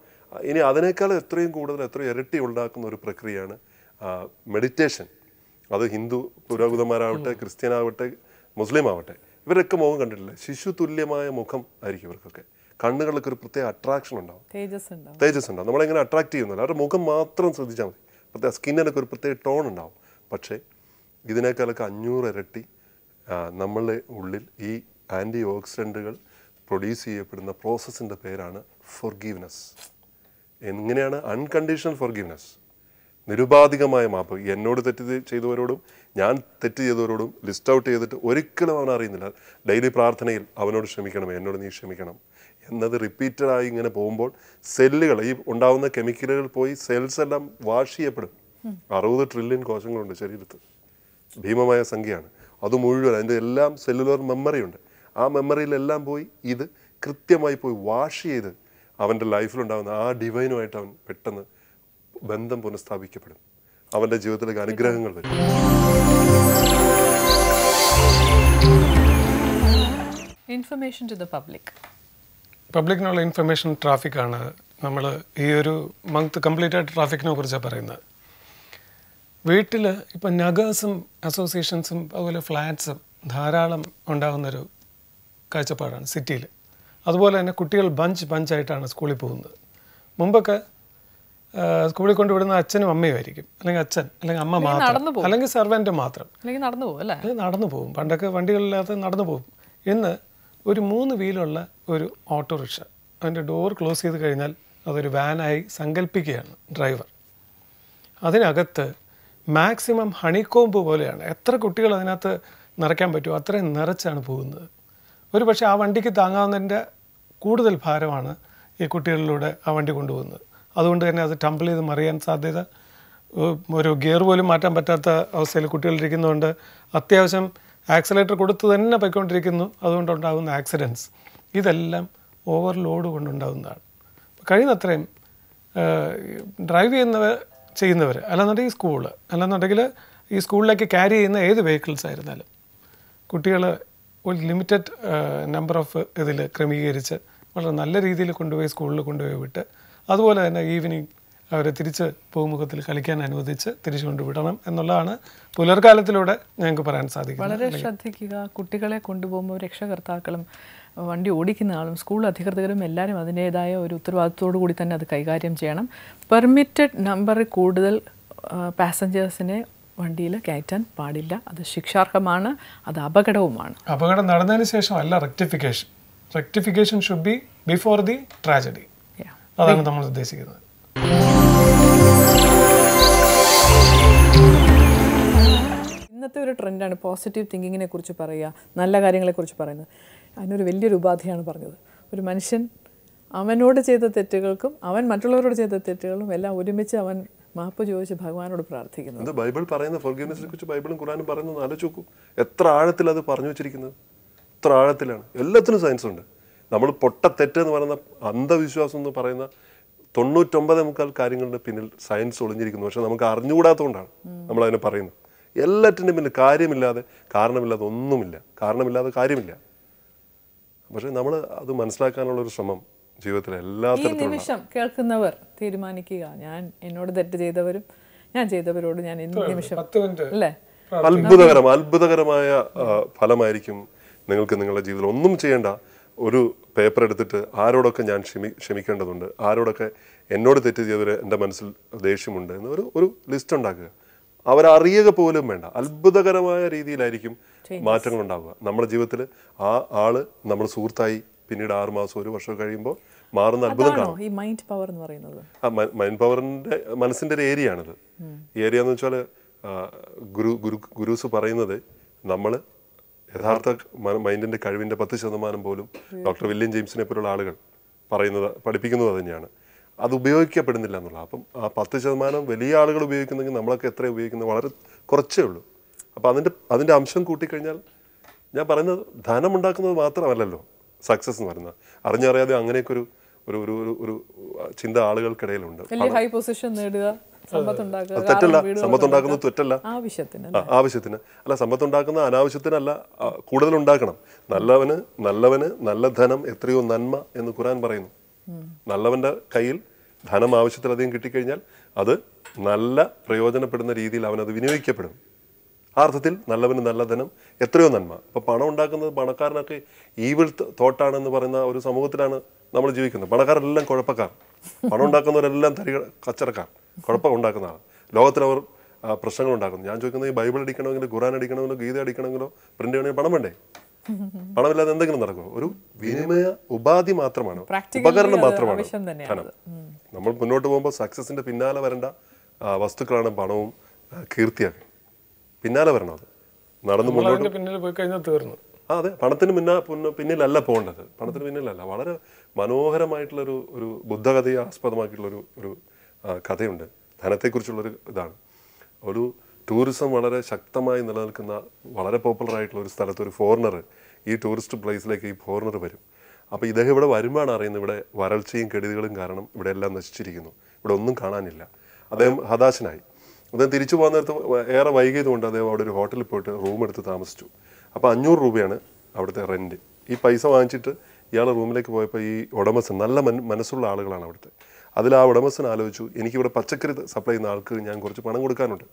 S3: ഇനി അതിനേക്കാൾ എത്രയും കൂടുതൽ എത്രയും ഇരട്ടി ഉണ്ടാക്കുന്ന ഒരു പ്രക്രിയയാണ് മെഡിറ്റേഷൻ അത് ഹിന്ദു ക്രിസ്ത്യൻ ക്രിസ്ത്യനാവട്ടെ മുസ്ലിം ആവട്ടെ ഇവരൊക്കെ മുഖം കണ്ടിട്ടില്ല ശിശു തുല്യമായ മുഖം ആയിരിക്കും ഇവർക്കൊക്കെ കണ്ണുകളിലൊക്കെ ഒരു പ്രത്യേക അട്രാക്ഷൻ ഉണ്ടാവും തേജസ് ഉണ്ടാവും നമ്മളെങ്ങനെ അട്രാക്ട് ചെയ്യുന്നില്ല അവരുടെ മുഖം മാത്രം ശ്രദ്ധിച്ചാൽ മതി പ്രത്യേക സ്കിന്നിനൊക്കെ ഒരു പ്രത്യേക ടോൺ ഉണ്ടാവും പക്ഷേ ഇതിനേക്കാളൊക്കെ അഞ്ഞൂറ് ഇരട്ടി നമ്മളുടെ ഉള്ളിൽ ഈ ആൻറ്റി ഓക്സിഡൻറ്റുകൾ പ്രൊഡ്യൂസ് ചെയ്യപ്പെടുന്ന പ്രോസസ്സിൻ്റെ പേരാണ് ഫോർഗീവ്നെസ് എങ്ങനെയാണ് അൺകണ്ടീഷണൽ ഫോർഗിവ്നെസ് നിരുപാധികമായ മാപ്പ് എന്നോട് തെറ്റ് ചെയ്തവരോടും ഞാൻ തെറ്റ് ചെയ്തവരോടും ലിസ്റ്റ് ഔട്ട് ചെയ്തിട്ട് ഒരിക്കലും അവൻ അറിയുന്നില്ല ഡെയിലി പ്രാർത്ഥനയിൽ അവനോട് ക്ഷമിക്കണം എന്നോട് നീ ക്ഷമിക്കണം എന്നത് റിപ്പീറ്റഡായി ഇങ്ങനെ പോകുമ്പോൾ സെല്ലുകൾ ഈ ഉണ്ടാവുന്ന കെമിക്കലുകൾ പോയി സെൽസ് എല്ലാം വാഷ് ചെയ്യപ്പെടും അറുപത് ട്രില്യൺ കോശങ്ങളുണ്ട് ശരീരത്ത് ഭീമമായ സംഖ്യയാണ് അത് മുഴുവൻ അതിൻ്റെ എല്ലാം സെല്ലുലർ മെമ്മറിയുണ്ട് ആ മെമ്മറിയിലെല്ലാം പോയി ഇത് കൃത്യമായി പോയി വാഷ് ചെയ്ത് അവൻ്റെ ലൈഫിലുണ്ടാകുന്ന ആ ഡിവൈനുമായിട്ട് അവൻ പെട്ടെന്ന് ബന്ധം പുനഃസ്ഥാപിക്കപ്പെടും അവൻ്റെ ജീവിതത്തിലേക്ക് അനുഗ്രഹങ്ങൾ വരും
S1: ഇൻഫർമേഷൻ ടു ദ പബ്ലിക്
S2: പബ്ലിക്കിനുള്ള ഇൻഫർമേഷൻ ട്രാഫിക്കാണ് നമ്മൾ ഈ ഒരു മന്ത് കംപ്ലീറ്റ് ആയിട്ട് ട്രാഫിക്കിനെ കുറിച്ചാണ് പറയുന്നത് വീട്ടിൽ ഇപ്പം നഗേഴ്സും അസോസിയേഷൻസും അതുപോലെ ഫ്ലാറ്റ്സും ധാരാളം ഉണ്ടാകുന്നൊരു കാഴ്ചപ്പാടാണ് സിറ്റിയിൽ അതുപോലെ തന്നെ കുട്ടികൾ ബഞ്ച് ബഞ്ചായിട്ടാണ് സ്കൂളിൽ പോകുന്നത് മുമ്പൊക്കെ സ്കൂളിൽ കൊണ്ടുവിടുന്ന അച്ഛനും അമ്മയും ആയിരിക്കും അല്ലെങ്കിൽ അച്ഛൻ അല്ലെങ്കിൽ അമ്മ മാത്രം അല്ലെങ്കിൽ സർവൻ്റ് മാത്രം അല്ലെങ്കിൽ നടന്നു പോകും അല്ലെ നടന്നു പോകും പണ്ടൊക്കെ വണ്ടികളില്ലാതെ നടന്നു പോകും ഇന്ന് ഒരു മൂന്ന് വീലുള്ള ഒരു ഓട്ടോറിക്ഷ അതിൻ്റെ ഡോർ ക്ലോസ് ചെയ്ത് കഴിഞ്ഞാൽ അതൊരു വാനായി സങ്കല്പിക്കുകയാണ് ഡ്രൈവർ അതിനകത്ത് മാക്സിമം ഹണിക്കോമ്പ് പോലെയാണ് എത്ര കുട്ടികൾ അതിനകത്ത് നിറയ്ക്കാൻ പറ്റുമോ അത്രയും നിറച്ചാണ് പോകുന്നത് ഒരു പക്ഷേ ആ വണ്ടിക്ക് താങ്ങാവുന്നതിൻ്റെ കൂടുതൽ ഭാരമാണ് ഈ കുട്ടികളിലൂടെ ആ വണ്ടി കൊണ്ടുപോകുന്നത് അതുകൊണ്ട് തന്നെ അത് ടംബിൾ ചെയ്ത് മറിയാൻ സാധ്യത ഒരു ഗിയർ പോലും മാറ്റാൻ പറ്റാത്ത അവസ്ഥയിൽ കുട്ടികളിരിക്കുന്നതുകൊണ്ട് അത്യാവശ്യം ആക്സിലേറ്റർ കൊടുത്ത് തന്നെ പോയിക്കൊണ്ടിരിക്കുന്നു അതുകൊണ്ടുണ്ടാകുന്ന ആക്സിഡൻസ് ഇതെല്ലാം ഓവർലോഡ് കൊണ്ടുണ്ടാകുന്നതാണ് കഴിയുന്നത്രയും ഡ്രൈവ് ചെയ്യുന്നവർ ചെയ്യുന്നവർ അല്ലെന്നുണ്ടെങ്കിൽ സ്കൂള് അല്ലെന്നുണ്ടെങ്കിൽ ഈ സ്കൂളിലേക്ക് ക്യാരി ചെയ്യുന്ന ഏത് വെഹിക്കിൾസ് ആയിരുന്നാലും കുട്ടികൾ ഒരു ലിമിറ്റഡ് നമ്പർ ഓഫ് ഇതിൽ ക്രമീകരിച്ച് വളരെ നല്ല രീതിയിൽ കൊണ്ടുപോയി സ്കൂളിൽ കൊണ്ടുപോയി വിട്ട് അതുപോലെ തന്നെ ഈവനിങ് അവരെ തിരിച്ച് പൂമുഖത്തിൽ കളിക്കാൻ അനുവദിച്ച് തിരിച്ചു കൊണ്ടുവിടണം എന്നുള്ളതാണ് പുലർകാലത്തിലൂടെ ഞങ്ങൾക്ക് പറയാൻ സാധിക്കും വളരെ
S1: ശ്രദ്ധിക്കുക കുട്ടികളെ കൊണ്ടുപോകുമ്പോൾ രക്ഷകർത്താക്കളും വണ്ടി ഓടിക്കുന്ന ആളും സ്കൂൾ അധികൃതരും എല്ലാവരും അതിൻ്റേതായ ഒരു ഉത്തരവാദിത്തോടു കൂടി തന്നെ അത് കൈകാര്യം ചെയ്യണം പെർമിറ്റഡ് നമ്പറിൽ കൂടുതൽ പാസഞ്ചേഴ്സിനെ വണ്ടിയിൽ കയറ്റാൻ പാടില്ല അത് ശിക്ഷാർഹമാണ് അത് അപകടവുമാണ്
S2: അപകടം നടന്നതിന് ശേഷം അല്ല rectification rectification should be before the tragedy അതാണ് നമ്മൾ ഉദ്ദേശിക്കുന്നത്
S1: ഇന്നത്തെ ഒരു ട്രെൻഡാണ് പോസിറ്റീവ് തിങ്കിങ്ങിനെ കുറിച്ച് പറയുക നല്ല കാര്യങ്ങളെക്കുറിച്ച് പറയുന്നത് അതിനൊരു വലിയൊരു ഉപാധിയാണ് പറഞ്ഞത് ഒരു മനുഷ്യൻ അവനോട് ചെയ്ത തെറ്റുകൾക്കും അവൻ മറ്റുള്ളവരോട് ചെയ്ത തെറ്റുകളും എല്ലാം ഒരുമിച്ച് അവൻ മാപ്പ് ചോദിച്ച് ഭഗവാനോട്
S3: എന്താ ബൈബിൾ പറയുന്ന ഫൊർഗീവ്നെസിനെ കുറിച്ച് ബൈബിളും ഖുറാനും പറയുന്നത് ആലോചിച്ചു എത്ര ആഴത്തിൽ അത് പറഞ്ഞു വെച്ചിരിക്കുന്നത് എത്ര ആഴത്തിലാണ് എല്ലാത്തിനും സയൻസ് ഉണ്ട് നമ്മൾ പൊട്ട എന്ന് പറയുന്ന അന്ധവിശ്വാസം എന്ന് പറയുന്ന തൊണ്ണൂറ്റൊമ്പത് മുക്കാൽ കാര്യങ്ങളുടെ പിന്നിൽ സയൻസ് ഒളിഞ്ഞിരിക്കുന്നു പക്ഷെ നമുക്ക് അറിഞ്ഞുകൂടാത്തതുകൊണ്ടാണ് നമ്മൾ അതിനെ പറയുന്നത് എല്ലാറ്റിൻ്റെ പിന്നെ കാര്യമില്ലാതെ കാരണമില്ലാതെ ഒന്നുമില്ല കാരണമില്ലാതെ കാര്യമില്ല പക്ഷേ നമ്മൾ അത് മനസ്സിലാക്കാനുള്ളൊരു ശ്രമം ജീവിതത്തിലെ എല്ലാ ഈ നിമിഷം
S1: കേൾക്കുന്നവർ തീരുമാനിക്കുക ഞാൻ എന്നോട് തെറ്റ് ചെയ്തവരും ഞാൻ ചെയ്തവരോട് ഞാൻ നിമിഷം അല്ലേ അത്ഭുതകരം
S3: അത്ഭുതകരമായ ഫലമായിരിക്കും നിങ്ങൾക്ക് നിങ്ങളുടെ ജീവിതത്തിൽ ഒന്നും ചെയ്യേണ്ട ഒരു പേപ്പർ എടുത്തിട്ട് ആരോടൊക്കെ ഞാൻ ക്ഷമി ക്ഷമിക്കേണ്ടതുണ്ട് ആരോടൊക്കെ എന്നോട് തെറ്റ് ചെയ്തവർ എൻ്റെ മനസ്സിൽ ദേഷ്യമുണ്ട് എന്ന് ഒരു ഒരു ലിസ്റ്റ് ഉണ്ടാക്കുക അവരറിയുക പോലും വേണ്ട അത്ഭുതകരമായ രീതിയിലായിരിക്കും മാറ്റങ്ങൾ ഉണ്ടാവുക നമ്മുടെ ജീവിതത്തിൽ ആ ആള് നമ്മൾ സുഹൃത്തായി പിന്നീട് ആറ് മാസം ഒരു വർഷം കഴിയുമ്പോൾ മാറുന്ന അത്ഭുതം കാണും
S1: ഈ മൈൻഡ് പവർ എന്ന് പറയുന്നത്
S3: ആ മൈൻഡ് പവറിൻ്റെ മനസ്സിൻ്റെ ഒരു ഏരിയ ആണിത് ഏരിയ എന്ന് വെച്ചാൽ ഗുരു ഗുരു ഗുരുസ് പറയുന്നത് നമ്മൾ യഥാർത്ഥ മൈൻഡിൻ്റെ കഴിവിൻ്റെ പത്ത് ശതമാനം പോലും ഡോക്ടർ വില്യം ജെയിംസിനെ പോലുള്ള ആളുകൾ പറയുന്നത് പഠിപ്പിക്കുന്നത് തന്നെയാണ് അത് ഉപയോഗിക്കപ്പെടുന്നില്ല എന്നുള്ള അപ്പം ആ പത്ത് ശതമാനം വലിയ ആളുകൾ ഉപയോഗിക്കുന്നെങ്കിൽ നമ്മളൊക്കെ എത്ര ഉപയോഗിക്കുന്നത് വളരെ കുറച്ചേ ഉള്ളൂ അപ്പോൾ അതിൻ്റെ അതിൻ്റെ അംശം കൂട്ടിക്കഴിഞ്ഞാൽ ഞാൻ പറയുന്നത് ധനം ഉണ്ടാക്കുന്നത് മാത്രമല്ലല്ലോ സക്സസ് എന്ന് പറയുന്നത് അറിഞ്ഞറിയാതെ അങ്ങനെയൊക്കെ ഒരു ഒരു ഒരു ഒരു ചിന്ത ആളുകൾക്കിടയിലുണ്ട്
S1: ഹൈ പൊസിഷൻ നേടുക തെറ്റല്ല സമ്പത്തുണ്ടാക്കുന്നത് തെറ്റല്ല ആവശ്യത്തിന്
S3: ആവശ്യത്തിന് അല്ല സമ്പത്തുണ്ടാക്കുന്ന അനാവശ്യത്തിനല്ല കൂടുതൽ ഉണ്ടാക്കണം നല്ലവന് നല്ലവന് നല്ല ധനം എത്രയോ നന്മ എന്ന് ഖുറാൻ പറയുന്നു നല്ലവന്റെ കയ്യിൽ ധനം ആവശ്യത്തിലധികം കിട്ടിക്കഴിഞ്ഞാൽ അത് നല്ല പ്രയോജനപ്പെടുന്ന രീതിയിൽ അവനത് വിനിയോഗിക്കപ്പെടും അർത്ഥത്തിൽ നല്ലവന് ധനം എത്രയോ നന്മ അപ്പോൾ പണം ഉണ്ടാക്കുന്നത് പണക്കാരനൊക്കെ ഈവിൾ തോട്ടാണെന്ന് പറയുന്ന ഒരു സമൂഹത്തിലാണ് നമ്മൾ ജീവിക്കുന്നത് പണക്കാരെല്ലാം കുഴപ്പക്കാർ പണം ഉണ്ടാക്കുന്നവരെല്ലാം തരി കച്ചറക്കാർ കുഴപ്പം ഉണ്ടാക്കുന്നതാണ് ലോകത്തിലവർ പ്രശ്നങ്ങൾ ഉണ്ടാക്കുന്നു ഞാൻ ചോദിക്കുന്നത് ഈ ബൈബിൾ അടിക്കണമെങ്കിലോ ഖുറാൻ അടിക്കണമെങ്കിലും ഗീത അടിക്കണമെങ്കിലോ പ്രിന്റ് ചെയ്യണമെങ്കിൽ പണം വേണ്ടേ പണമില്ലാതെ എന്തെങ്കിലും നടക്കുമോ ഒരു വിനിമയ ഉപാധി മാത്രമാണ് ഉപകരണം മാത്രമാണ് ധനം നമ്മൾ മുന്നോട്ട് പോകുമ്പോൾ സക്സസിന്റെ പിന്നാലെ വരേണ്ട വസ്തുക്കളാണ് പണവും കീർത്തിയൊക്കെ പിന്നാലെ വരണം അത് നടന്നു മുന്നോട്ട്
S2: പിന്നിൽ പോയി കഴിഞ്ഞാൽ
S3: തീർന്നു ആ അതെ പണത്തിന് മുന്നാ പിന്നിലല്ല പോകേണ്ടത് പണത്തിന് പിന്നിലല്ല വളരെ മനോഹരമായിട്ടുള്ളൊരു ഒരു ബുദ്ധകഥയെ ആസ്പദമാക്കിയിട്ടുള്ളൊരു ഒരു കഥയുണ്ട് ധനത്തെക്കുറിച്ചുള്ളൊരു ഇതാണ് ഒരു ടൂറിസം വളരെ ശക്തമായി നിലനിൽക്കുന്ന വളരെ പോപ്പുലർ ആയിട്ടുള്ള ഒരു സ്ഥലത്ത് ഒരു ഫോറിനർ ഈ ടൂറിസ്റ്റ് പ്ലേസിലേക്ക് ഈ ഫോറിനർ വരും അപ്പോൾ ഇദ്ദേഹം ഇവിടെ വരുമ്പോഴാണ് അറിയുന്നത് ഇവിടെ വരൾച്ചയും കെടുതികളും കാരണം ഇവിടെ എല്ലാം നശിച്ചിരിക്കുന്നു ഇവിടെ ഒന്നും കാണാനില്ല അദ്ദേഹം ഹതാശനായി അദ്ദേഹം തിരിച്ചു പോകുന്ന നേരത്ത് ഏറെ വൈകിയതുകൊണ്ട് അദ്ദേഹം അവിടെ ഒരു ഹോട്ടലിൽ പോയിട്ട് റൂം എടുത്ത് താമസിച്ചു അപ്പോൾ അഞ്ഞൂറ് രൂപയാണ് അവിടുത്തെ റെൻറ്റ് ഈ പൈസ വാങ്ങിച്ചിട്ട് ഇയാളെ റൂമിലേക്ക് പോയപ്പോൾ ഈ ഉടമസ്ഥൻ നല്ല മനസ്സുള്ള ആളുകളാണ് അവിടുത്തെ അതിൽ ആ ഉടമസ്ഥൻ ആലോചിച്ചു എനിക്കിവിടെ പച്ചക്കറി സപ്ലൈ ചെയ്യുന്ന ആൾക്ക് ഞാൻ കുറച്ച് പണം കൊടുക്കാനുണ്ട്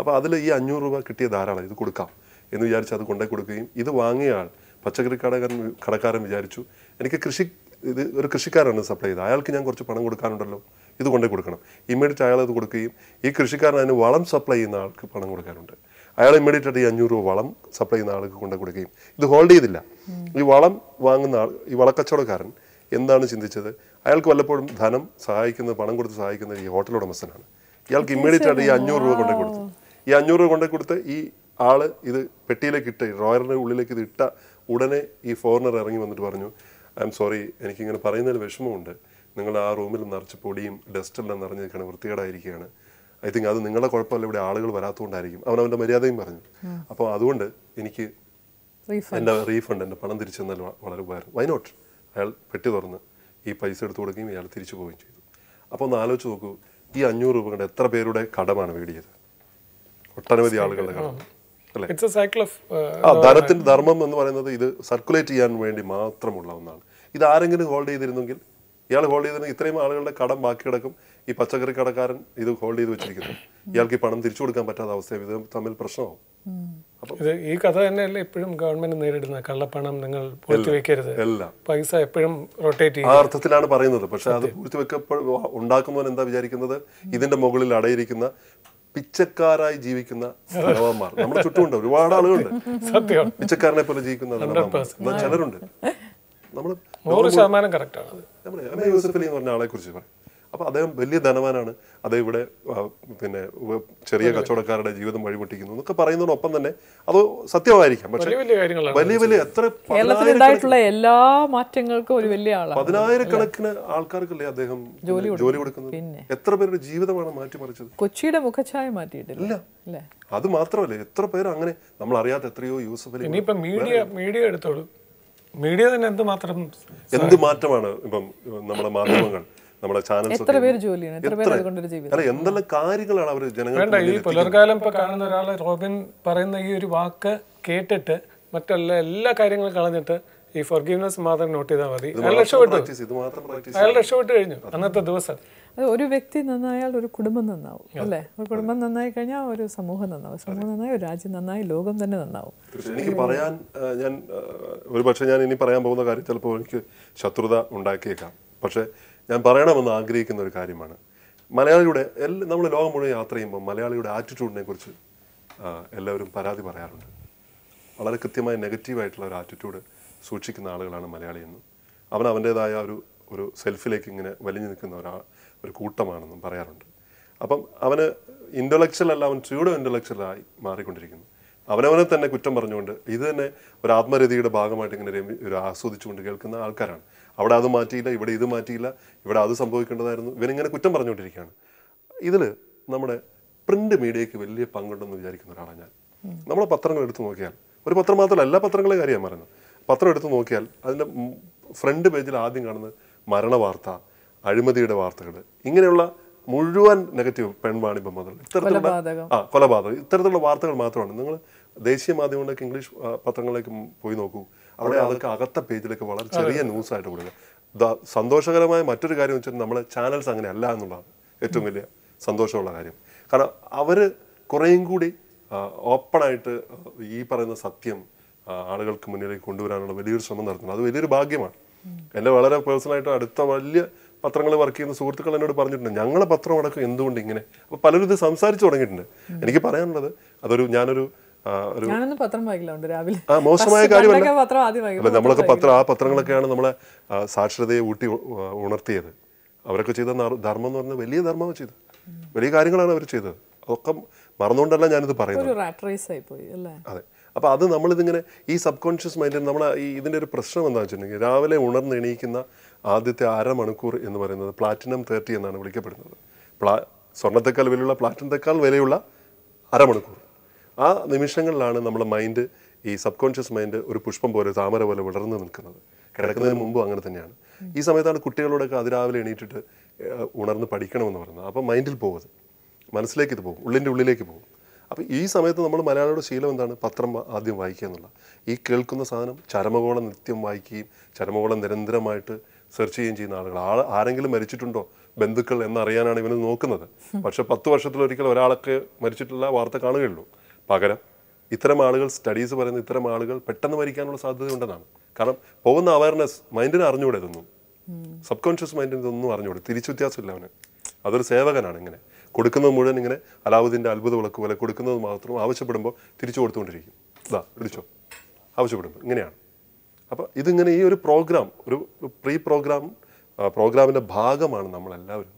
S3: അപ്പോൾ അതിൽ ഈ അഞ്ഞൂറ് രൂപ കിട്ടിയ ധാരാളം ഇത് കൊടുക്കാം എന്ന് വിചാരിച്ച് അത് കൊണ്ടേ കൊടുക്കുകയും ഇത് വാങ്ങിയ ആൾ പച്ചക്കറി കടകാരൻ കടക്കാരൻ വിചാരിച്ചു എനിക്ക് കൃഷി ഇത് ഒരു കൃഷിക്കാരാണ് സപ്ലൈ ചെയ്തത് അയാൾക്ക് ഞാൻ കുറച്ച് പണം കൊടുക്കാനുണ്ടല്ലോ ഇത് കൊണ്ടേ കൊടുക്കണം ഇമ്മീഡിയറ്റ് അയാൾ ഇത് കൊടുക്കുകയും ഈ കൃഷിക്കാരൻ അതിന് വളം സപ്ലൈ ചെയ്യുന്ന ആൾക്ക് പണം കൊടുക്കാനുണ്ട് അയാൾ ഇമ്മീഡിയറ്റ് ആയിട്ട് ഈ അഞ്ഞൂറ് രൂപ വളം സപ്ലൈ ചെയ്യുന്ന ആൾക്ക് കൊണ്ടു കൊടുക്കുകയും ഇത് ഹോൾഡ് ചെയ്തില്ല ഈ വളം വാങ്ങുന്ന ആൾ ഈ വളക്കച്ചവടക്കാരൻ എന്താണ് ചിന്തിച്ചത് അയാൾക്ക് വല്ലപ്പോഴും ധനം സഹായിക്കുന്നത് പണം കൊടുത്ത് സഹായിക്കുന്നത് ഈ ഹോട്ടൽ ഉടമസ്ഥനാണ് ഇയാൾക്ക് ഇമ്മീഡിയറ്റ് ആയിട്ട് ഈ അഞ്ഞൂറ് രൂപ കൊണ്ടു കൊടുത്തു ഈ അഞ്ഞൂറ് രൂപ കൊണ്ടു കൊടുത്ത് ഈ ആള് ഇത് പെട്ടിയിലേക്ക് ഇട്ട് റോയറിൻ്റെ ഉള്ളിലേക്ക് ഇത് ഇട്ട ഉടനെ ഈ ഫോറിനർ ഇറങ്ങി വന്നിട്ട് പറഞ്ഞു ഐ എം സോറി എനിക്കിങ്ങനെ പറയുന്നതിൽ വിഷമമുണ്ട് നിങ്ങൾ ആ റൂമിൽ നിറച്ച് പൊടിയും ഡസ്റ്റെല്ലാം നിറഞ്ഞു വൃത്തികേടായിരിക്കുകയാണ് ഐ തിങ്ക് അത് നിങ്ങളുടെ കുഴപ്പമല്ല ഇവിടെ ആളുകൾ വരാത്തതുകൊണ്ടായിരിക്കും അവൻ അവൻ്റെ മര്യാദയും പറഞ്ഞു അപ്പോൾ അതുകൊണ്ട് എനിക്ക് എൻ്റെ റീഫണ്ട് എൻ്റെ പണം തിരിച്ചു തന്നാൽ വളരെ ഉപകാരം വൈ നോട്ട് അയാൾ പെട്ടി തുറന്ന് ഈ പൈസ എടുത്തു കൊടുക്കുകയും ഇയാൾ തിരിച്ചു പോവുകയും ചെയ്തു അപ്പോൾ ഒന്ന് ആലോചിച്ച് നോക്കൂ ഈ അഞ്ഞൂറ് രൂപ കൊണ്ട് എത്ര പേരുടെ കടമാണ് വേടിയത് ഒട്ടനവധി ആളുകളുടെ കടം
S2: Uh, ആ ധനത്തിന്റെ ധർമ്മം
S3: എന്ന് പറയുന്നത് ഇത് സർക്കുലേറ്റ് ചെയ്യാൻ വേണ്ടി മാത്രമുള്ള ഒന്നാണ് ഇത് ആരെങ്കിലും ഹോൾഡ് ചെയ്തിരുന്നെങ്കിൽ ഇയാൾ ഹോൾഡ് ചെയ്തിരുന്ന ഇത്രയും ആളുകളുടെ കടം ബാക്കി കിടക്കും ഈ പച്ചക്കറി കടക്കാരൻ ഇത് ഹോൾഡ് ചെയ്ത് വെച്ചിരിക്കുന്നു ഇയാൾക്ക് ഈ പണം തിരിച്ചു കൊടുക്കാൻ പറ്റാത്ത അവസ്ഥ ഇത് തമ്മിൽ പ്രശ്നമാവും
S2: ഇത് ഈ കഥ തന്നെയല്ലേ എപ്പോഴും ഗവൺമെന്റ് നേരിടുന്ന കള്ളപ്പണം നിങ്ങൾ വെക്കരുത് പൈസ എപ്പോഴും റൊട്ടേറ്റ് ചെയ്യും അർത്ഥത്തിലാണ് പറയുന്നത് പക്ഷെ അത്
S3: പൂഴ്ത്തിവെക്കപ്പോൾ ഉണ്ടാക്കുന്നവൻ എന്താ വിചാരിക്കുന്നത് ഇതിന്റെ മുകളിൽ അടയിരിക്കുന്ന പിച്ചക്കാരായി ജീവിക്കുന്ന സ്ഥലവന്മാർ നമ്മുടെ ചുറ്റുമുണ്ട് ഒരുപാട് ആളുകളുണ്ട് സത്യം പിച്ചക്കാരനെ പോലെ ജീവിക്കുന്ന ചിലരുണ്ട് നമ്മൾ നൂറ് ശതമാനം കറക്റ്റാണ് യൂസഫ് യൂസഫലി എന്ന് പറഞ്ഞ ആളെ കുറിച്ച് പറയും അപ്പോൾ അദ്ദേഹം വലിയ ധനവാനാണ് അദ്ദേഹം ഇവിടെ പിന്നെ ചെറിയ കച്ചവടക്കാരുടെ ജീവിതം വഴിപൊട്ടിക്കുന്നു എന്നൊക്കെ പറയുന്നതിനൊപ്പം തന്നെ അത് സത്യമായിരിക്കാം പക്ഷേ വലിയ വലിയ എത്ര കേരളത്തിലുണ്ടായിട്ടുള്ള
S1: എല്ലാ മാറ്റങ്ങൾക്കും ഒരു വലിയ ആളാണ് പതിനായിരക്കണക്കിന്
S3: ആൾക്കാർക്കല്ലേ അദ്ദേഹം ജോലി ജോലി കൊടുക്കുന്നത് എത്ര പേരുടെ ജീവിതമാണ് മാറ്റിമറിച്ചത്
S1: കൊച്ചിയുടെ മുഖഛായ
S2: മാറ്റിയിട്ടില്ല
S3: അത് മാത്രമല്ല എത്ര പേര് അങ്ങനെ നമ്മൾ അറിയാത്ത എത്രയോ യൂസഫ് മീഡിയ
S2: മീഡിയ എടുത്തോളൂ മീഡിയ തന്നെ എന്ത് മാത്രം
S3: എന്ത് മാറ്റമാണ് ഇപ്പം നമ്മുടെ മാധ്യമങ്ങൾ നമ്മുടെ ചാനൽ എത്ര പേര് അല്ല എന്തെല്ലാം കാര്യങ്ങളാണ് അവർ ജനങ്ങൾ ഈ പുലർകാലം
S2: കാണുന്ന ഒരാളെ റോബിൻ പറയുന്ന ഈ ഒരു വാക്ക് കേട്ടിട്ട് മറ്റുള്ള എല്ലാ കാര്യങ്ങളും കളഞ്ഞിട്ട് ഈ ഫോർഗീവ്നെസ് മാത്രം നോട്ട് ചെയ്താൽ മതി അയാൾ രക്ഷപ്പെട്ടു അയാൾ രക്ഷപ്പെട്ട് കഴിഞ്ഞു അന്നത്തെ ദിവസം
S1: ഒരു വ്യക്തി നന്നായാൽ ഒരു കുടുംബം നന്നാവും അല്ലേ ഒരു കുടുംബം നന്നായി കഴിഞ്ഞാൽ ഒരു സമൂഹം നന്നാവും സമൂഹം നന്നായി ഒരു രാജ്യം നന്നായി ലോകം തന്നെ നന്നാവും
S2: എനിക്ക് പറയാൻ
S3: ഞാൻ ഒരു പക്ഷേ ഞാൻ ഇനി പറയാൻ പോകുന്ന കാര്യം ചിലപ്പോൾ എനിക്ക് ശത്രുത ഉണ്ടാക്കിയേക്കാം പക്ഷേ ഞാൻ പറയണമെന്ന് ആഗ്രഹിക്കുന്ന ഒരു കാര്യമാണ് മലയാളിയുടെ എല്ലാ നമ്മൾ ലോകം മുഴുവൻ യാത്ര ചെയ്യുമ്പോൾ മലയാളിയുടെ ആറ്റിറ്റ്യൂഡിനെ കുറിച്ച് എല്ലാവരും പരാതി പറയാറുണ്ട് വളരെ കൃത്യമായ നെഗറ്റീവായിട്ടുള്ള ഒരു ആറ്റിറ്റ്യൂഡ് സൂക്ഷിക്കുന്ന ആളുകളാണ് മലയാളി അവൻ അവൻ്റേതായ ഒരു ഒരു സെൽഫിലേക്ക് ഇങ്ങനെ വലിഞ്ഞു നിൽക്കുന്ന ഒരാൾ ഒരു കൂട്ടമാണെന്നും പറയാറുണ്ട് അപ്പം അവന് ഇൻ്റലക്ച്വൽ അല്ല അവൻ സ്യൂഡോ ഇൻ്റലക്ച്വലായി മാറിക്കൊണ്ടിരിക്കുന്നു അവനവനെ തന്നെ കുറ്റം പറഞ്ഞുകൊണ്ട് ഇത് തന്നെ ഒരു ആത്മരതിയുടെ ഭാഗമായിട്ട് ഇങ്ങനെ ഒരു ആസ്വദിച്ചുകൊണ്ട് കേൾക്കുന്ന ആൾക്കാരാണ് അവിടെ അത് മാറ്റിയില്ല ഇവിടെ ഇത് മാറ്റിയില്ല ഇവിടെ അത് സംഭവിക്കേണ്ടതായിരുന്നു ഇവനിങ്ങനെ കുറ്റം പറഞ്ഞുകൊണ്ടിരിക്കുകയാണ് ഇതിൽ നമ്മുടെ പ്രിന്റ് മീഡിയയ്ക്ക് വലിയ പങ്കുണ്ടെന്ന് വിചാരിക്കുന്ന ഒരാളാണ് ഞാൻ നമ്മൾ പത്രങ്ങൾ എടുത്തു നോക്കിയാൽ ഒരു പത്രം മാത്രമല്ല എല്ലാ പത്രങ്ങളെ കാര്യമാണ് പറയുന്നത് പത്രം എടുത്തു നോക്കിയാൽ അതിൻ്റെ ഫ്രണ്ട് പേജിൽ ആദ്യം കാണുന്നത് മരണ വാർത്ത അഴിമതിയുടെ വാർത്തകൾ ഇങ്ങനെയുള്ള മുഴുവൻ നെഗറ്റീവ് പെൺവാണിഭം മുതൽ ഇത്തരത്തിലുള്ള ആ കൊലപാതകം ഇത്തരത്തിലുള്ള വാർത്തകൾ മാത്രമാണ് നിങ്ങൾ ദേശീയ മാധ്യമങ്ങളിലേക്ക് ഇംഗ്ലീഷ് പത്രങ്ങളിലേക്ക് പോയി നോക്കൂ അവിടെ അതൊക്കെ അകത്ത പേജിലൊക്കെ വളരെ ചെറിയ ന്യൂസ് ആയിട്ട് കൊടുക്കുക സന്തോഷകരമായ മറ്റൊരു കാര്യം വെച്ചാൽ നമ്മൾ ചാനൽസ് അങ്ങനെ അല്ല എന്നുള്ളതാണ് ഏറ്റവും വലിയ സന്തോഷമുള്ള കാര്യം കാരണം അവർ കുറേയും കൂടി ഓപ്പണായിട്ട് ഈ പറയുന്ന സത്യം ആളുകൾക്ക് മുന്നിലേക്ക് കൊണ്ടുവരാനുള്ള വലിയൊരു ശ്രമം നടത്തുന്നത് അത് വലിയൊരു ഭാഗ്യമാണ് എൻ്റെ വളരെ പേഴ്സണലായിട്ട് അടുത്ത വലിയ പത്രങ്ങൾ വർക്ക് ചെയ്യുന്ന സുഹൃത്തുക്കൾ എന്നോട് പറഞ്ഞിട്ടുണ്ട് ഞങ്ങളെ പത്രം അടക്കം എന്തുകൊണ്ട് ഇങ്ങനെ അപ്പോൾ പലരും ഇത് സംസാരിച്ചു തുടങ്ങിയിട്ടുണ്ട് എനിക്ക് പറയാനുള്ളത് അതൊരു ഞാനൊരു
S1: ഞാനൊന്നും പത്രം വായിക്കലുണ്ട് രാവിലെ ആ മോശമായ കാര്യമല്ല നമ്മളൊക്കെ പത്രം ആ
S3: പത്രങ്ങളൊക്കെയാണ് നമ്മളെ സാക്ഷരതയെ ഊട്ടി ഉണർത്തിയത് അവരൊക്കെ ചെയ്ത ധർമ്മം എന്ന് പറഞ്ഞാൽ വലിയ ധർമ്മം ചെയ്തു വലിയ കാര്യങ്ങളാണ് അവർ ചെയ്തത് അതൊക്കെ മറന്നുകൊണ്ടല്ല ഞാനിത്
S1: പറയുന്നത്
S3: അതെ അപ്പോൾ അത് നമ്മളിതിങ്ങനെ ഈ സബ് കോൺഷ്യസ് മൈൻഡിൽ നമ്മൾ ഈ ഇതിന്റെ ഒരു പ്രശ്നം എന്താ വെച്ചിട്ടുണ്ടെങ്കിൽ രാവിലെ ഉണർന്ന് എണീക്കുന്ന ആദ്യത്തെ അരമണിക്കൂർ എന്ന് പറയുന്നത് പ്ലാറ്റിനം തേർട്ടി എന്നാണ് വിളിക്കപ്പെടുന്നത് പ്ലാ സ്വർണ്ണത്തെക്കാൾ വിലയുള്ള പ്ലാറ്റിനത്തെക്കാൾ വിലയുള്ള അരമണിക്കൂർ ആ നിമിഷങ്ങളിലാണ് നമ്മുടെ മൈൻഡ് ഈ സബ് കോൺഷ്യസ് മൈൻഡ് ഒരു പുഷ്പം പോലെ താമര പോലെ വളർന്നു നിൽക്കുന്നത് കിടക്കുന്നതിന് മുമ്പും അങ്ങനെ തന്നെയാണ് ഈ സമയത്താണ് കുട്ടികളോടൊക്കെ അതിരാവിലെ എണീറ്റിട്ട് ഉണർന്ന് പഠിക്കണമെന്ന് പറയുന്നത് അപ്പോൾ മൈൻഡിൽ പോകും മനസ്സിലേക്ക് ഇത് പോകും ഉള്ളിൻ്റെ ഉള്ളിലേക്ക് പോകും അപ്പോൾ ഈ സമയത്ത് നമ്മൾ മലയാളിയുടെ ശീലം എന്താണ് പത്രം ആദ്യം വായിക്കുക എന്നുള്ള ഈ കേൾക്കുന്ന സാധനം ചരമകോളം നിത്യം വായിക്കുകയും ചരമകോളം നിരന്തരമായിട്ട് സെർച്ച് ചെയ്യുകയും ചെയ്യുന്ന ആളുകൾ ആൾ ആരെങ്കിലും മരിച്ചിട്ടുണ്ടോ ബന്ധുക്കൾ എന്നറിയാനാണ് ഇവന് നോക്കുന്നത് പക്ഷെ പത്ത് വർഷത്തിലൊരിക്കൽ ഒരാളൊക്കെ മരിച്ചിട്ടുള്ള വാർത്ത കാണുകയുള്ളൂ പകരം ഇത്തരം ആളുകൾ സ്റ്റഡീസ് പറയുന്ന ഇത്തരം ആളുകൾ പെട്ടെന്ന് മരിക്കാനുള്ള സാധ്യതയുണ്ടെന്നാണ് കാരണം പോകുന്ന അവയർനെസ് മൈൻഡിന് അറിഞ്ഞുകൂടെ ഇതൊന്നും സബ് കോൺഷ്യസ് മൈൻഡിന് ഇതൊന്നും അറിഞ്ഞുകൂടെ തിരിച്ചു വ്യത്യാസമില്ല അവന് അതൊരു സേവകനാണ് ഇങ്ങനെ കൊടുക്കുന്നത് മുഴുവൻ ഇങ്ങനെ അലാവുദ്ദീൻ്റെ അത്ഭുത വിളക്ക് പോലെ കൊടുക്കുന്നത് മാത്രം ആവശ്യപ്പെടുമ്പോൾ തിരിച്ചു കൊടുത്തുകൊണ്ടിരിക്കും ഇതാ വിളിച്ചോ ആവശ്യപ്പെടുമ്പോൾ ഇങ്ങനെയാണ് അപ്പോൾ ഇതിങ്ങനെ ഈ ഒരു പ്രോഗ്രാം ഒരു പ്രീ പ്രോഗ്രാം പ്രോഗ്രാമിൻ്റെ ഭാഗമാണ് നമ്മളെല്ലാവരും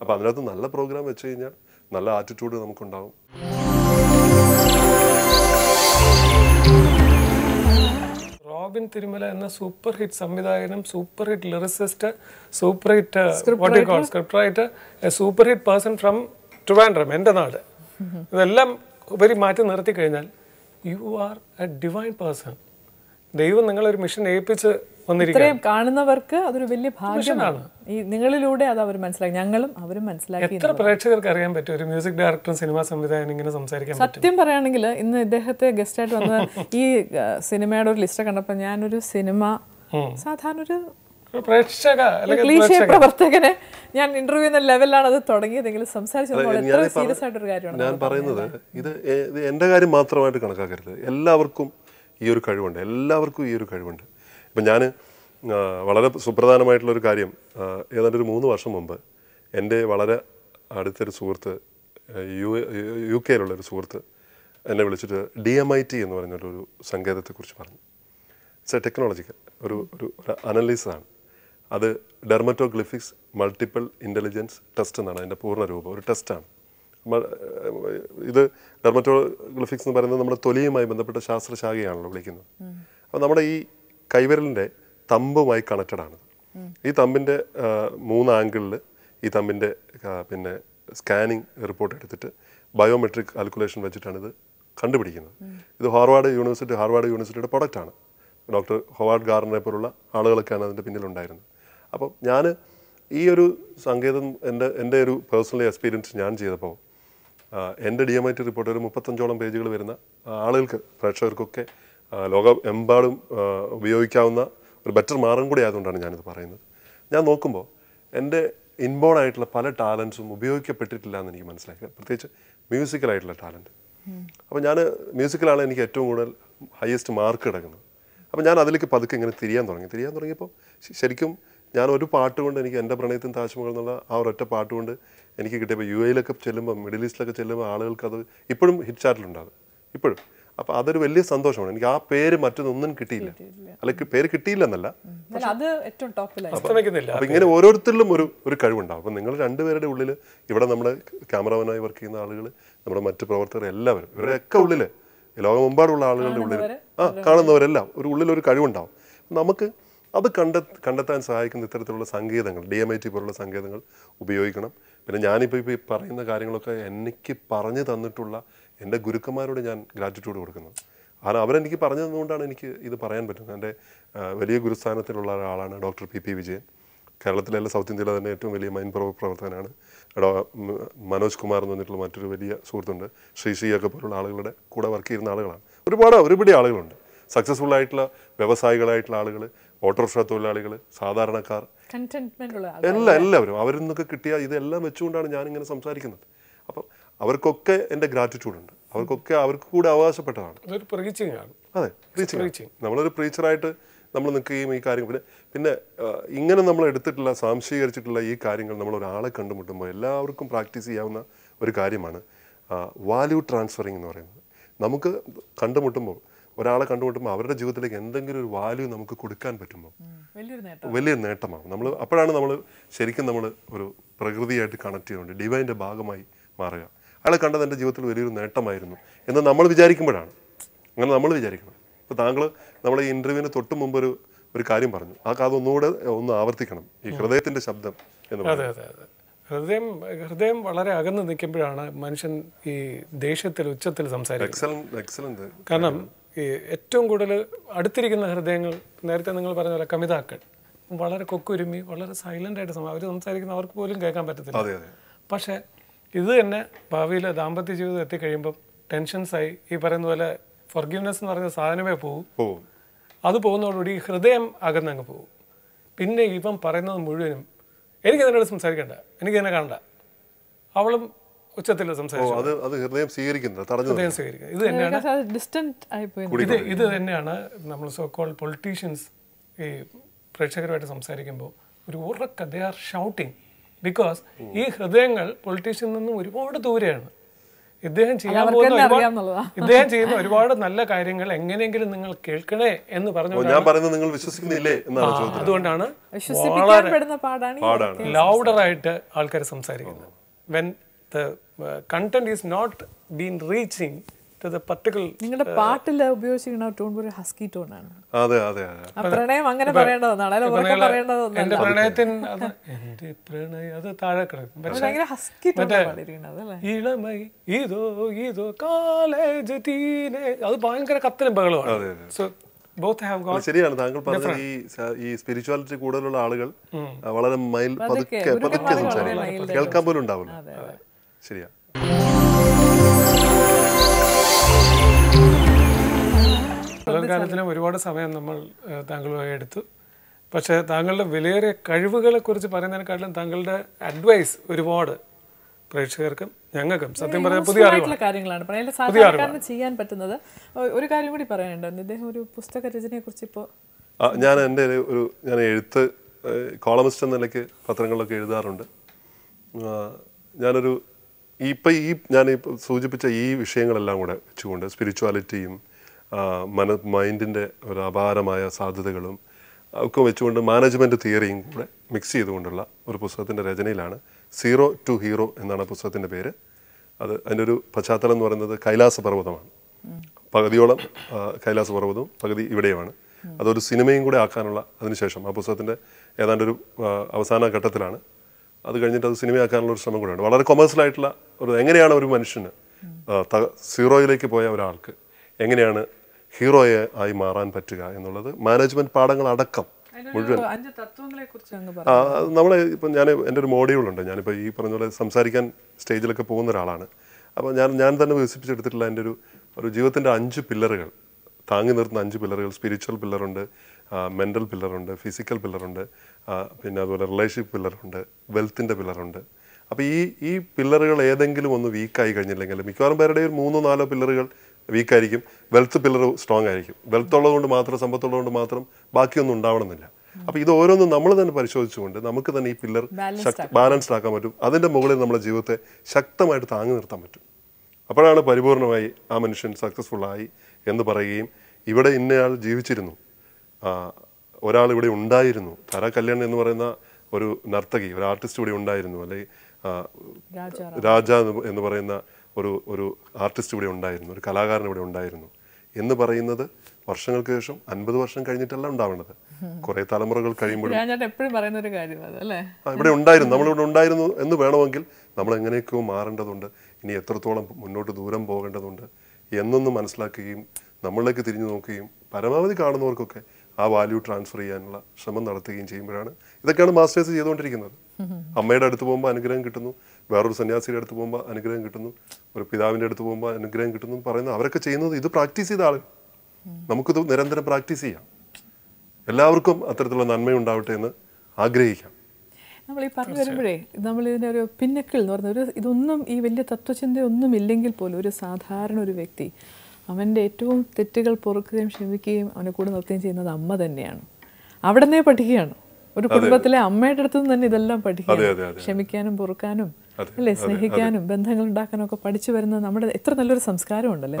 S3: അപ്പോൾ അതിനകത്ത് നല്ല പ്രോഗ്രാം വെച്ച് കഴിഞ്ഞാൽ നല്ല ആറ്റിറ്റ്യൂഡ് നമുക്കുണ്ടാകും
S2: റോബിൻ തിരുമല എന്ന സൂപ്പർ ഹിറ്റ് സംവിധായകനും super hit lyricist super hit script writer super hit person from Trivandrum എൻ്റെ നാട് ഇതെല്ലാം ഉപരി മാറ്റി നിർത്തി കഴിഞ്ഞാൽ you are a divine person ദൈവം നിങ്ങളൊരു മിഷൻ ഏൽപ്പിച്ച് ഇത്രയും
S1: കാണുന്നവർക്ക് അതൊരു വലിയ ഭാഗ്യമാണ് ഈ നിങ്ങളിലൂടെ അത് അവർ മനസ്സിലാക്കി ഞങ്ങളും അവരും മനസ്സിലാക്കി എത്ര
S2: പ്രേക്ഷകർക്ക് അറിയാൻ പറ്റും ഒരു മ്യൂസിക് ഡയറക്ടറും സിനിമാ സംവിധായകനും ഇങ്ങനെ സംസാരിക്കാൻ
S1: സത്യം പറയുകയാണെങ്കിൽ ഇന്ന് ഇദ്ദേഹത്തെ ഗസ്റ്റായിട്ട് വന്ന
S2: ഈ സിനിമയുടെ
S1: ഒരു ലിസ്റ്റ് കണ്ടപ്പോൾ ഞാനൊരു സിനിമ സാധാരണ ഒരു പ്രവർത്തകനെ ഞാൻ ഇന്റർവ്യൂ എന്ന ലെവലാണ് അത് തുടങ്ങിയതെങ്കിലും ഞാൻ പറയുന്നത്
S3: ഇത് ഇത് എൻ്റെ കാര്യം മാത്രമായിട്ട് കണക്കാക്കരുത് എല്ലാവർക്കും ഈ ഒരു കഴിവുണ്ട് എല്ലാവർക്കും ഈ ഒരു കഴിവുണ്ട് അപ്പം ഞാൻ വളരെ സുപ്രധാനമായിട്ടുള്ളൊരു കാര്യം ഏതാണ്ട് ഒരു മൂന്ന് വർഷം മുമ്പ് എൻ്റെ വളരെ അടുത്തൊരു സുഹൃത്ത് യു യു കെയിലുള്ളൊരു സുഹൃത്ത് എന്നെ വിളിച്ചിട്ട് ഡി എം ഐ ടി എന്ന് പറഞ്ഞൊരു സങ്കേതത്തെക്കുറിച്ച് പറഞ്ഞു ഇറ്റ്സ് എ ടെക്നോളജിക്കൽ ഒരു ഒരു അനലിസാണ് അത് ഡെർമറ്റോഗ്ലിഫിക്സ് മൾട്ടിപ്പിൾ ഇൻ്റലിജൻസ് ടെസ്റ്റ് എന്നാണ് അതിൻ്റെ പൂർണ്ണ രൂപം ഒരു ടെസ്റ്റാണ് ഇത് ഡെർമറ്റോഗ്ലിഫിക്സ് എന്ന് പറയുന്നത് നമ്മുടെ തൊലിയുമായി ബന്ധപ്പെട്ട ശാസ്ത്രശാഖയാണല്ലോ വിളിക്കുന്നത് അപ്പോൾ നമ്മുടെ ഈ കൈവിരലിൻ്റെ തമ്പുമായി കണക്റ്റഡ് ആണ് ഈ തമ്പിൻ്റെ മൂന്ന് ആംഗിളിൽ ഈ തമ്പിൻ്റെ പിന്നെ സ്കാനിങ് റിപ്പോർട്ട് എടുത്തിട്ട് ബയോമെട്രിക് കാൽക്കുലേഷൻ വെച്ചിട്ടാണ് ഇത് കണ്ടുപിടിക്കുന്നത് ഇത് ഹാർവാർഡ് യൂണിവേഴ്സിറ്റി ഹാർവാർഡ് യൂണിവേഴ്സിറ്റിയുടെ പ്രൊഡക്റ്റാണ് ഡോക്ടർ ഹോവാർഡ് ഗാർണറെ പോലുള്ള ആളുകളൊക്കെയാണ് അതിൻ്റെ പിന്നിലുണ്ടായിരുന്നത് അപ്പം ഞാൻ ഈ ഒരു സങ്കേതം എൻ്റെ എൻ്റെ ഒരു പേഴ്സണൽ എക്സ്പീരിയൻസ് ഞാൻ ചെയ്തപ്പോൾ എൻ്റെ D M I T report ഒരു മുപ്പത്തഞ്ചോളം പേജുകൾ വരുന്ന ആളുകൾക്ക് പ്രേക്ഷകർക്കൊക്കെ ലോകം ഉപയോഗിക്കാവുന്ന ഒരു ബെറ്റർ മാർഗം കൂടി ആയതുകൊണ്ടാണ് ഞാനിത് പറയുന്നത് ഞാൻ നോക്കുമ്പോൾ എൻ്റെ ഇൻബോൺ ആയിട്ടുള്ള പല ടാലൻസും ഉപയോഗിക്കപ്പെട്ടിട്ടില്ല എന്ന് എനിക്ക് മനസ്സിലാക്കി പ്രത്യേകിച്ച് മ്യൂസിക്കലായിട്ടുള്ള ടാലൻറ്റ് അപ്പോൾ ഞാൻ മ്യൂസിക്കലാണ് എനിക്ക് ഏറ്റവും കൂടുതൽ ഹയസ്റ്റ് മാർക്ക് കിടക്കുന്നത് അപ്പോൾ ഞാൻ അതിലേക്ക് പതുക്കെ ഇങ്ങനെ തിരിയാൻ തുടങ്ങി തിരിയാൻ തുടങ്ങിയപ്പോൾ ശരിക്കും ഞാൻ ഒരു പാട്ട് കൊണ്ട് എനിക്ക് എൻ്റെ പ്രണയത്തിൻ താജ്മഹൽ എന്നുള്ള ആ ഒരൊറ്റ പാട്ട് കൊണ്ട് എനിക്ക് കിട്ടിയപ്പോൾ യു എയിലൊക്കെ ചെല്ലുമ്പോൾ മിഡിൽ ഈസ്റ്റിലൊക്കെ ചെല്ലുമ്പോൾ ആളുകൾക്ക് അത് ഇപ്പോഴും ഹിറ്റ് ചാർട്ടിലുണ്ടാകും ഇപ്പോഴും അപ്പോൾ അതൊരു വലിയ സന്തോഷമാണ് എനിക്ക് ആ പേര് മറ്റൊന്നും കിട്ടിയില്ല അല്ലെങ്കിൽ പേര് കിട്ടിയില്ലെന്നല്ല അപ്പം ഇങ്ങനെ ഓരോരുത്തരിലും ഒരു ഒരു കഴിവുണ്ടാവും അപ്പം നിങ്ങൾ രണ്ടുപേരുടെ ഉള്ളിൽ ഇവിടെ നമ്മുടെ ക്യാമറമാനായി വർക്ക് ചെയ്യുന്ന ആളുകൾ നമ്മുടെ മറ്റു പ്രവർത്തകർ എല്ലാവരും ഇവരൊക്കെ ഉള്ളിൽ ലോകമെമ്പാടുള്ള ആളുകളുടെ ഉള്ളിൽ ആ കാണുന്നവരെല്ലാം ഒരു ഉള്ളിൽ ഒരു കഴിവുണ്ടാവും നമുക്ക് അത് കണ്ടെ കണ്ടെത്താൻ സഹായിക്കുന്ന ഇത്തരത്തിലുള്ള സങ്കേതങ്ങൾ ഡി എം ഐ ടി പോലുള്ള സങ്കേതങ്ങൾ ഉപയോഗിക്കണം പിന്നെ ഞാനിപ്പോൾ ഇപ്പോൾ പറയുന്ന കാര്യങ്ങളൊക്കെ എനിക്ക് പറഞ്ഞു തന്നിട്ടുള്ള എൻ്റെ ഗുരുക്കന്മാരോട് ഞാൻ ഗ്രാറ്റിറ്റ്യൂഡ് കൊടുക്കുന്നത് കാരണം അവരെനിക്ക് പറഞ്ഞു തന്നുകൊണ്ടാണ് എനിക്ക് ഇത് പറയാൻ പറ്റുന്നത് എൻ്റെ വലിയ ഗുരുസ്ഥാനത്തിലുള്ള ഒരാളാണ് ഡോക്ടർ പി പി വിജയൻ എല്ലാ സൗത്ത് ഇന്ത്യയിലെ തന്നെ ഏറ്റവും വലിയ മൈൻ പ്രവർത്തകനാണ് മനോജ് കുമാർ എന്ന് പറഞ്ഞിട്ടുള്ള മറ്റൊരു വലിയ സുഹൃത്തുണ്ട് ശ്രീ ഒക്കെ പോലുള്ള ആളുകളുടെ കൂടെ വർക്ക് ചെയ്യുന്ന ആളുകളാണ് ഒരുപാട് ഒരുപിടി ആളുകളുണ്ട് സക്സസ്ഫുൾ ആയിട്ടുള്ള വ്യവസായികളായിട്ടുള്ള ആളുകൾ ഓട്ടോറിക്ഷ തൊഴിലാളികൾ സാധാരണക്കാർ
S1: എല്ലാ എല്ലാവരും
S3: അവരിൽ നിന്നൊക്കെ കിട്ടിയ ഇതെല്ലാം വെച്ചുകൊണ്ടാണ് ഞാനിങ്ങനെ സംസാരിക്കുന്നത് അപ്പം അവർക്കൊക്കെ എൻ്റെ ഗ്രാറ്റിറ്റ്യൂഡ് ഉണ്ട് അവർക്കൊക്കെ അവർക്ക് കൂടെ അവകാശപ്പെട്ടതാണ് അതെ പ്രീച്ചിങ് നമ്മളൊരു പ്രീച്ചറായിട്ട് നമ്മൾ നിൽക്കുകയും ഈ കാര്യം പിന്നെ പിന്നെ ഇങ്ങനെ നമ്മൾ എടുത്തിട്ടുള്ള സാംശീകരിച്ചിട്ടുള്ള ഈ കാര്യങ്ങൾ നമ്മൾ ഒരാളെ കണ്ടുമുട്ടുമ്പോൾ എല്ലാവർക്കും പ്രാക്ടീസ് ചെയ്യാവുന്ന ഒരു കാര്യമാണ് വാല്യൂ ട്രാൻസ്ഫറിങ് എന്ന് പറയുന്നത് നമുക്ക് കണ്ടുമുട്ടുമ്പോൾ ഒരാളെ കണ്ടുമുട്ടുമ്പോൾ അവരുടെ ജീവിതത്തിലേക്ക് എന്തെങ്കിലും ഒരു വാല്യൂ നമുക്ക് കൊടുക്കാൻ പറ്റുമ്പോൾ വലിയൊരു നേട്ടമാണ് നമ്മൾ അപ്പോഴാണ് നമ്മൾ ശരിക്കും നമ്മൾ ഒരു പ്രകൃതിയായിട്ട് കണക്ട് ചെയ്യുന്നുണ്ട് ഡിവൈൻ്റെ ഭാഗമായി മാറുക അയാളെ കണ്ടത് എൻ്റെ ജീവിതത്തിൽ വലിയൊരു നേട്ടമായിരുന്നു എന്ന് നമ്മൾ വിചാരിക്കുമ്പോഴാണ് അങ്ങനെ നമ്മൾ വിചാരിക്കണം ഇപ്പോൾ താങ്കൾ നമ്മളെ ഈ ഇൻ്റർവ്യൂവിന് തൊട്ട് മുമ്പ് ഒരു ഒരു കാര്യം പറഞ്ഞു ആ ഒന്നുകൂടെ ഒന്ന് ആവർത്തിക്കണം ഈ ഹൃദയത്തിൻ്റെ ശബ്ദം എന്ന് അതെ അതെ
S2: അതെ ഹൃദയം ഹൃദയം വളരെ അകന്ന് നിൽക്കുമ്പോഴാണ് മനുഷ്യൻ ഈ ദേഷ്യത്തിൽ ഉച്ചത്തിൽ
S3: സംസാരിക്കുന്നത്
S2: കാരണം ഈ ഏറ്റവും കൂടുതൽ അടുത്തിരിക്കുന്ന ഹൃദയങ്ങൾ നേരത്തെ നിങ്ങൾ പറഞ്ഞ പോലെ കമിതാക്കൾ വളരെ കൊക്കുരുമി വളരെ സൈലൻ്റ് ആയിട്ട് അവർ സംസാരിക്കുന്ന അവർക്ക് പോലും കേൾക്കാൻ പറ്റത്തില്ല പക്ഷേ ഇത് തന്നെ ഭാവിയിൽ ദാമ്പത്യ ജീവിതം എത്തിക്കഴിയുമ്പം ടെൻഷൻസായി ഈ പറയുന്ന പോലെ ഫൊർഗീവ്നെസ് എന്ന് പറയുന്ന സാധനമേ പോകും അത് പോകുന്നതോടുകൂടി ഹൃദയം അകന്നങ്ങ് പോകും പിന്നെ ഇവൻ പറയുന്നത് മുഴുവനും എനിക്ക് അതിനോട് സംസാരിക്കണ്ട എനിക്ക് എന്നെ കാണണ്ട അവളും ഉച്ചത്തിൽ
S3: ഹൃദയം സ്വീകരിക്കുന്നു
S2: ഇത് തന്നെയാണ് ഇത് ഇത് തന്നെയാണ് നമ്മൾ സോ കോൾ പൊളിറ്റീഷ്യൻസ് ഈ പ്രേക്ഷകരുമായിട്ട് സംസാരിക്കുമ്പോൾ ഒരു ഉറക്ക ദേ ആർ ഷൗട്ടിങ് ബിക്കോസ് ഈ ഹൃദയങ്ങൾ പൊളിറ്റീഷ്യൻ നിന്നും ഒരുപാട് ദൂരെയാണ് ഇദ്ദേഹം ചെയ്യാൻ പോകുന്ന ഇദ്ദേഹം ചെയ്യുന്ന ഒരുപാട് നല്ല കാര്യങ്ങൾ എങ്ങനെയെങ്കിലും നിങ്ങൾ കേൾക്കണേ എന്ന് പറഞ്ഞു ഞാൻ പറയുന്നത് നിങ്ങൾ വിശ്വസിക്കുന്നില്ലേ അതുകൊണ്ടാണ് വളരെ ലൗഡറായിട്ട് ആൾക്കാർ സംസാരിക്കുന്നത് when the content is not been reaching the നിങ്ങളുടെ uh, പാട്ടിൽ
S1: ഉപയോഗിച്ചിരിക്കുന്ന ടോൺ ഒരു ഹസ്കി ടോൺ ആണ്
S2: പ്രണയം അങ്ങനെ പ്രണയത്തിൻ [laughs] അത് ഹസ്കി ഇളമൈ അത് സോ ശരിയാണ് താങ്കൾ പറഞ്ഞ ഈ
S3: ഈ സ്പിരിച്വാലിറ്റി കൂടുതലുള്ള ആളുകൾ വളരെ മൈൽ പതുക്കെ പതുക്കെ സംസാരിക്കും കേൾക്കാൻ
S2: പോലും ഉണ്ടാവില്ല ശരിയാണ് കാലത്തിലും ഒരുപാട് സമയം നമ്മൾ താങ്കളുമായി എടുത്തു പക്ഷേ താങ്കളുടെ വിലയേറിയ കഴിവുകളെ കുറിച്ച് പറയുന്നതിനെക്കാട്ടിലും താങ്കളുടെ അഡ്വൈസ് ഒരുപാട് പ്രേക്ഷകർക്കും ഞങ്ങൾക്കും സത്യം പറയാൻ പുതിയ
S1: കാര്യങ്ങളാണ് സാധാരണ ചെയ്യാൻ പറ്റുന്നത് ഒരു കാര്യം കൂടി പറയാനുണ്ട് ഇദ്ദേഹം ഒരു പുസ്തക രചനയെ കുറിച്ച് ഇപ്പോൾ
S3: ഞാൻ എൻ്റെ ഒരു ഞാൻ എഴുത്ത് കോളമിസ്റ്റ് എന്ന നിലയ്ക്ക് പത്രങ്ങളിലൊക്കെ എഴുതാറുണ്ട് ഞാനൊരു ഇപ്പം ഈ ഞാൻ സൂചിപ്പിച്ച ഈ വിഷയങ്ങളെല്ലാം കൂടെ വെച്ചുകൊണ്ട് സ്പിരിച്വാലിറ്റിയും മന മൈൻഡിൻ്റെ ഒരു അപാരമായ സാധ്യതകളും ഒക്കെ വെച്ചുകൊണ്ട് മാനേജ്മെൻറ്റ് തിയറിയും കൂടെ മിക്സ് ചെയ്തുകൊണ്ടുള്ള ഒരു പുസ്തകത്തിൻ്റെ രചനയിലാണ് സീറോ ടു ഹീറോ എന്നാണ് പുസ്തകത്തിൻ്റെ പേര് അത് അതിൻ്റെ ഒരു പശ്ചാത്തലം എന്ന് പറയുന്നത് കൈലാസ പർവ്വതമാണ് പകുതിയോളം കൈലാസ പർവ്വതവും പകുതി ഇവിടെയുമാണ് അതൊരു സിനിമയും കൂടെ ആക്കാനുള്ള അതിനുശേഷം ആ പുസ്തകത്തിൻ്റെ ഏതാണ്ട് ഒരു അവസാന ഘട്ടത്തിലാണ് അത് കഴിഞ്ഞിട്ട് അത് സിനിമയാക്കാനുള്ള ഒരു ശ്രമം കൂടെയുണ്ട് വളരെ കൊമേഴ്സ്യലായിട്ടുള്ള ഒരു എങ്ങനെയാണ് ഒരു മനുഷ്യന് സീറോയിലേക്ക് പോയ ഒരാൾക്ക് എങ്ങനെയാണ് ഹീറോയെ ആയി മാറാൻ പറ്റുക എന്നുള്ളത് മാനേജ്മെന്റ് പാഠങ്ങൾ അടക്കം മുഴുവൻ നമ്മളെ ഇപ്പം ഞാൻ എൻ്റെ ഒരു മോഡ്യൂളുണ്ട് ഞാനിപ്പോൾ ഈ പറഞ്ഞ പോലെ സംസാരിക്കാൻ സ്റ്റേജിലൊക്കെ പോകുന്ന ഒരാളാണ് അപ്പോൾ ഞാൻ ഞാൻ തന്നെ വികസിപ്പിച്ചെടുത്തിട്ടുള്ള എൻ്റെ ഒരു ഒരു ജീവിതത്തിൻ്റെ അഞ്ച് പില്ലറുകൾ താങ്ങി നിർത്തുന്ന അഞ്ച് പില്ലറുകൾ സ്പിരിച്വൽ പില്ലറുണ്ട് മെൻ്റൽ പില്ലറുണ്ട് ഫിസിക്കൽ പില്ലറുണ്ട് പിന്നെ അതുപോലെ റിലേഷൻഷിപ്പ് പില്ലറുണ്ട് വെൽത്തിൻ്റെ പില്ലറുണ്ട് അപ്പോൾ ഈ ഈ പില്ലറുകൾ ഏതെങ്കിലും ഒന്ന് വീക്കായി കഴിഞ്ഞില്ലെങ്കിൽ മിക്കവാറും പേരുടെ ഒരു മൂന്നോ നാലോ പില്ലറുകൾ വീക്കായിരിക്കും വെൽത്ത് പില്ലർ സ്ട്രോങ് ആയിരിക്കും വെൽത്ത് ഉള്ളതുകൊണ്ട് മാത്രം സമ്പത്തുള്ളതുകൊണ്ട് മാത്രം ബാക്കിയൊന്നും ഉണ്ടാവണമെന്നില്ല അപ്പൊ ഇത് ഓരോന്നും നമ്മൾ തന്നെ പരിശോധിച്ചുകൊണ്ട് നമുക്ക് തന്നെ ഈ പില്ലർ ബാലൻസ്ഡ് ആക്കാൻ പറ്റും അതിന്റെ മുകളിൽ നമ്മുടെ ജീവിതത്തെ ശക്തമായിട്ട് താങ്ങി നിർത്താൻ പറ്റും അപ്പോഴാണ് പരിപൂർണമായി ആ മനുഷ്യൻ സക്സസ്ഫുൾ ആയി എന്ന് പറയുകയും ഇവിടെ ഇന്നയാൾ ജീവിച്ചിരുന്നു ഒരാൾ ഇവിടെ ഉണ്ടായിരുന്നു താര കല്യാൺ എന്ന് പറയുന്ന ഒരു നർത്തകി ഒരു ആർട്ടിസ്റ്റ് ഇവിടെ ഉണ്ടായിരുന്നു അല്ലെങ്കിൽ രാജ എന്ന് പറയുന്ന ഒരു ഒരു ആർട്ടിസ്റ്റ് ഇവിടെ ഉണ്ടായിരുന്നു ഒരു കലാകാരൻ ഇവിടെ ഉണ്ടായിരുന്നു എന്ന് പറയുന്നത് വർഷങ്ങൾക്ക് ശേഷം അൻപത് വർഷം കഴിഞ്ഞിട്ടല്ല ഉണ്ടാവേണ്ടത് കുറെ തലമുറകൾ കഴിയുമ്പോഴും ഇവിടെ ഉണ്ടായിരുന്നു നമ്മളിവിടെ ഉണ്ടായിരുന്നു എന്ന് വേണമെങ്കിൽ നമ്മൾ എങ്ങനെയൊക്കെയോ മാറേണ്ടതുണ്ട് ഇനി എത്രത്തോളം മുന്നോട്ട് ദൂരം പോകേണ്ടതുണ്ട് എന്നൊന്ന് മനസ്സിലാക്കുകയും നമ്മളിലേക്ക് തിരിഞ്ഞു നോക്കുകയും പരമാവധി കാണുന്നവർക്കൊക്കെ ആ വാല്യൂ ട്രാൻസ്ഫർ ചെയ്യാനുള്ള ശ്രമം നടത്തുകയും ചെയ്യുമ്പോഴാണ് ഇതൊക്കെയാണ് മാസ്റ്റേഴ്സ് ചെയ്തുകൊണ്ടിരിക്കുന്നത് അമ്മയുടെ അടുത്ത് പോകുമ്പോൾ അനുഗ്രഹം കിട്ടുന്നു വേറൊരു സന്യാസിയുടെ അടുത്ത് പോകുമ്പോൾ അനുഗ്രഹം കിട്ടുന്നു ഒരു പിതാവിൻ്റെ അടുത്ത് പോകുമ്പോൾ അനുഗ്രഹം കിട്ടുന്നു പറയുന്നത് അവരൊക്കെ ചെയ്യുന്നത് ഇത് പ്രാക്ടീസ് ചെയ്ത ആളുകൾ നമുക്കിത് നിരന്തരം പ്രാക്ടീസ് ചെയ്യാം എല്ലാവർക്കും അത്തരത്തിലുള്ള നന്മയുണ്ടാവട്ടെ എന്ന് ആഗ്രഹിക്കാം നമ്മൾ
S1: ഈ പറഞ്ഞു വരുമ്പോഴേ നമ്മൾ ഇതിൻ്റെ ഒരു പിന്നക്കിൾ എന്ന് പറഞ്ഞ ഒരു ഇതൊന്നും ഈ വലിയ തത്വചിന്തയൊന്നും ഇല്ലെങ്കിൽ പോലും ഒരു സാധാരണ ഒരു വ്യക്തി അവൻ്റെ ഏറ്റവും തെറ്റുകൾ പൊറുക്കുകയും ക്ഷമിക്കുകയും അവനെ കൂടെ നിർത്തുകയും ചെയ്യുന്നത് അമ്മ തന്നെയാണ് അവിടെ നിന്നേ പഠിക്കുകയാണ് ഒരു കുടുംബത്തിലെ അമ്മയുടെ അടുത്തുനിന്ന് തന്നെ ഇതെല്ലാം പഠിക്കുക ക്ഷമിക്കാനും പൊറുക്കാനും
S2: അല്ലേ സ്നേഹിക്കാനും
S1: ബന്ധങ്ങൾ ഉണ്ടാക്കാനും ഒക്കെ പഠിച്ചു വരുന്നത് നമ്മുടെ എത്ര നല്ലൊരു സംസ്കാരം ഉണ്ടല്ലേ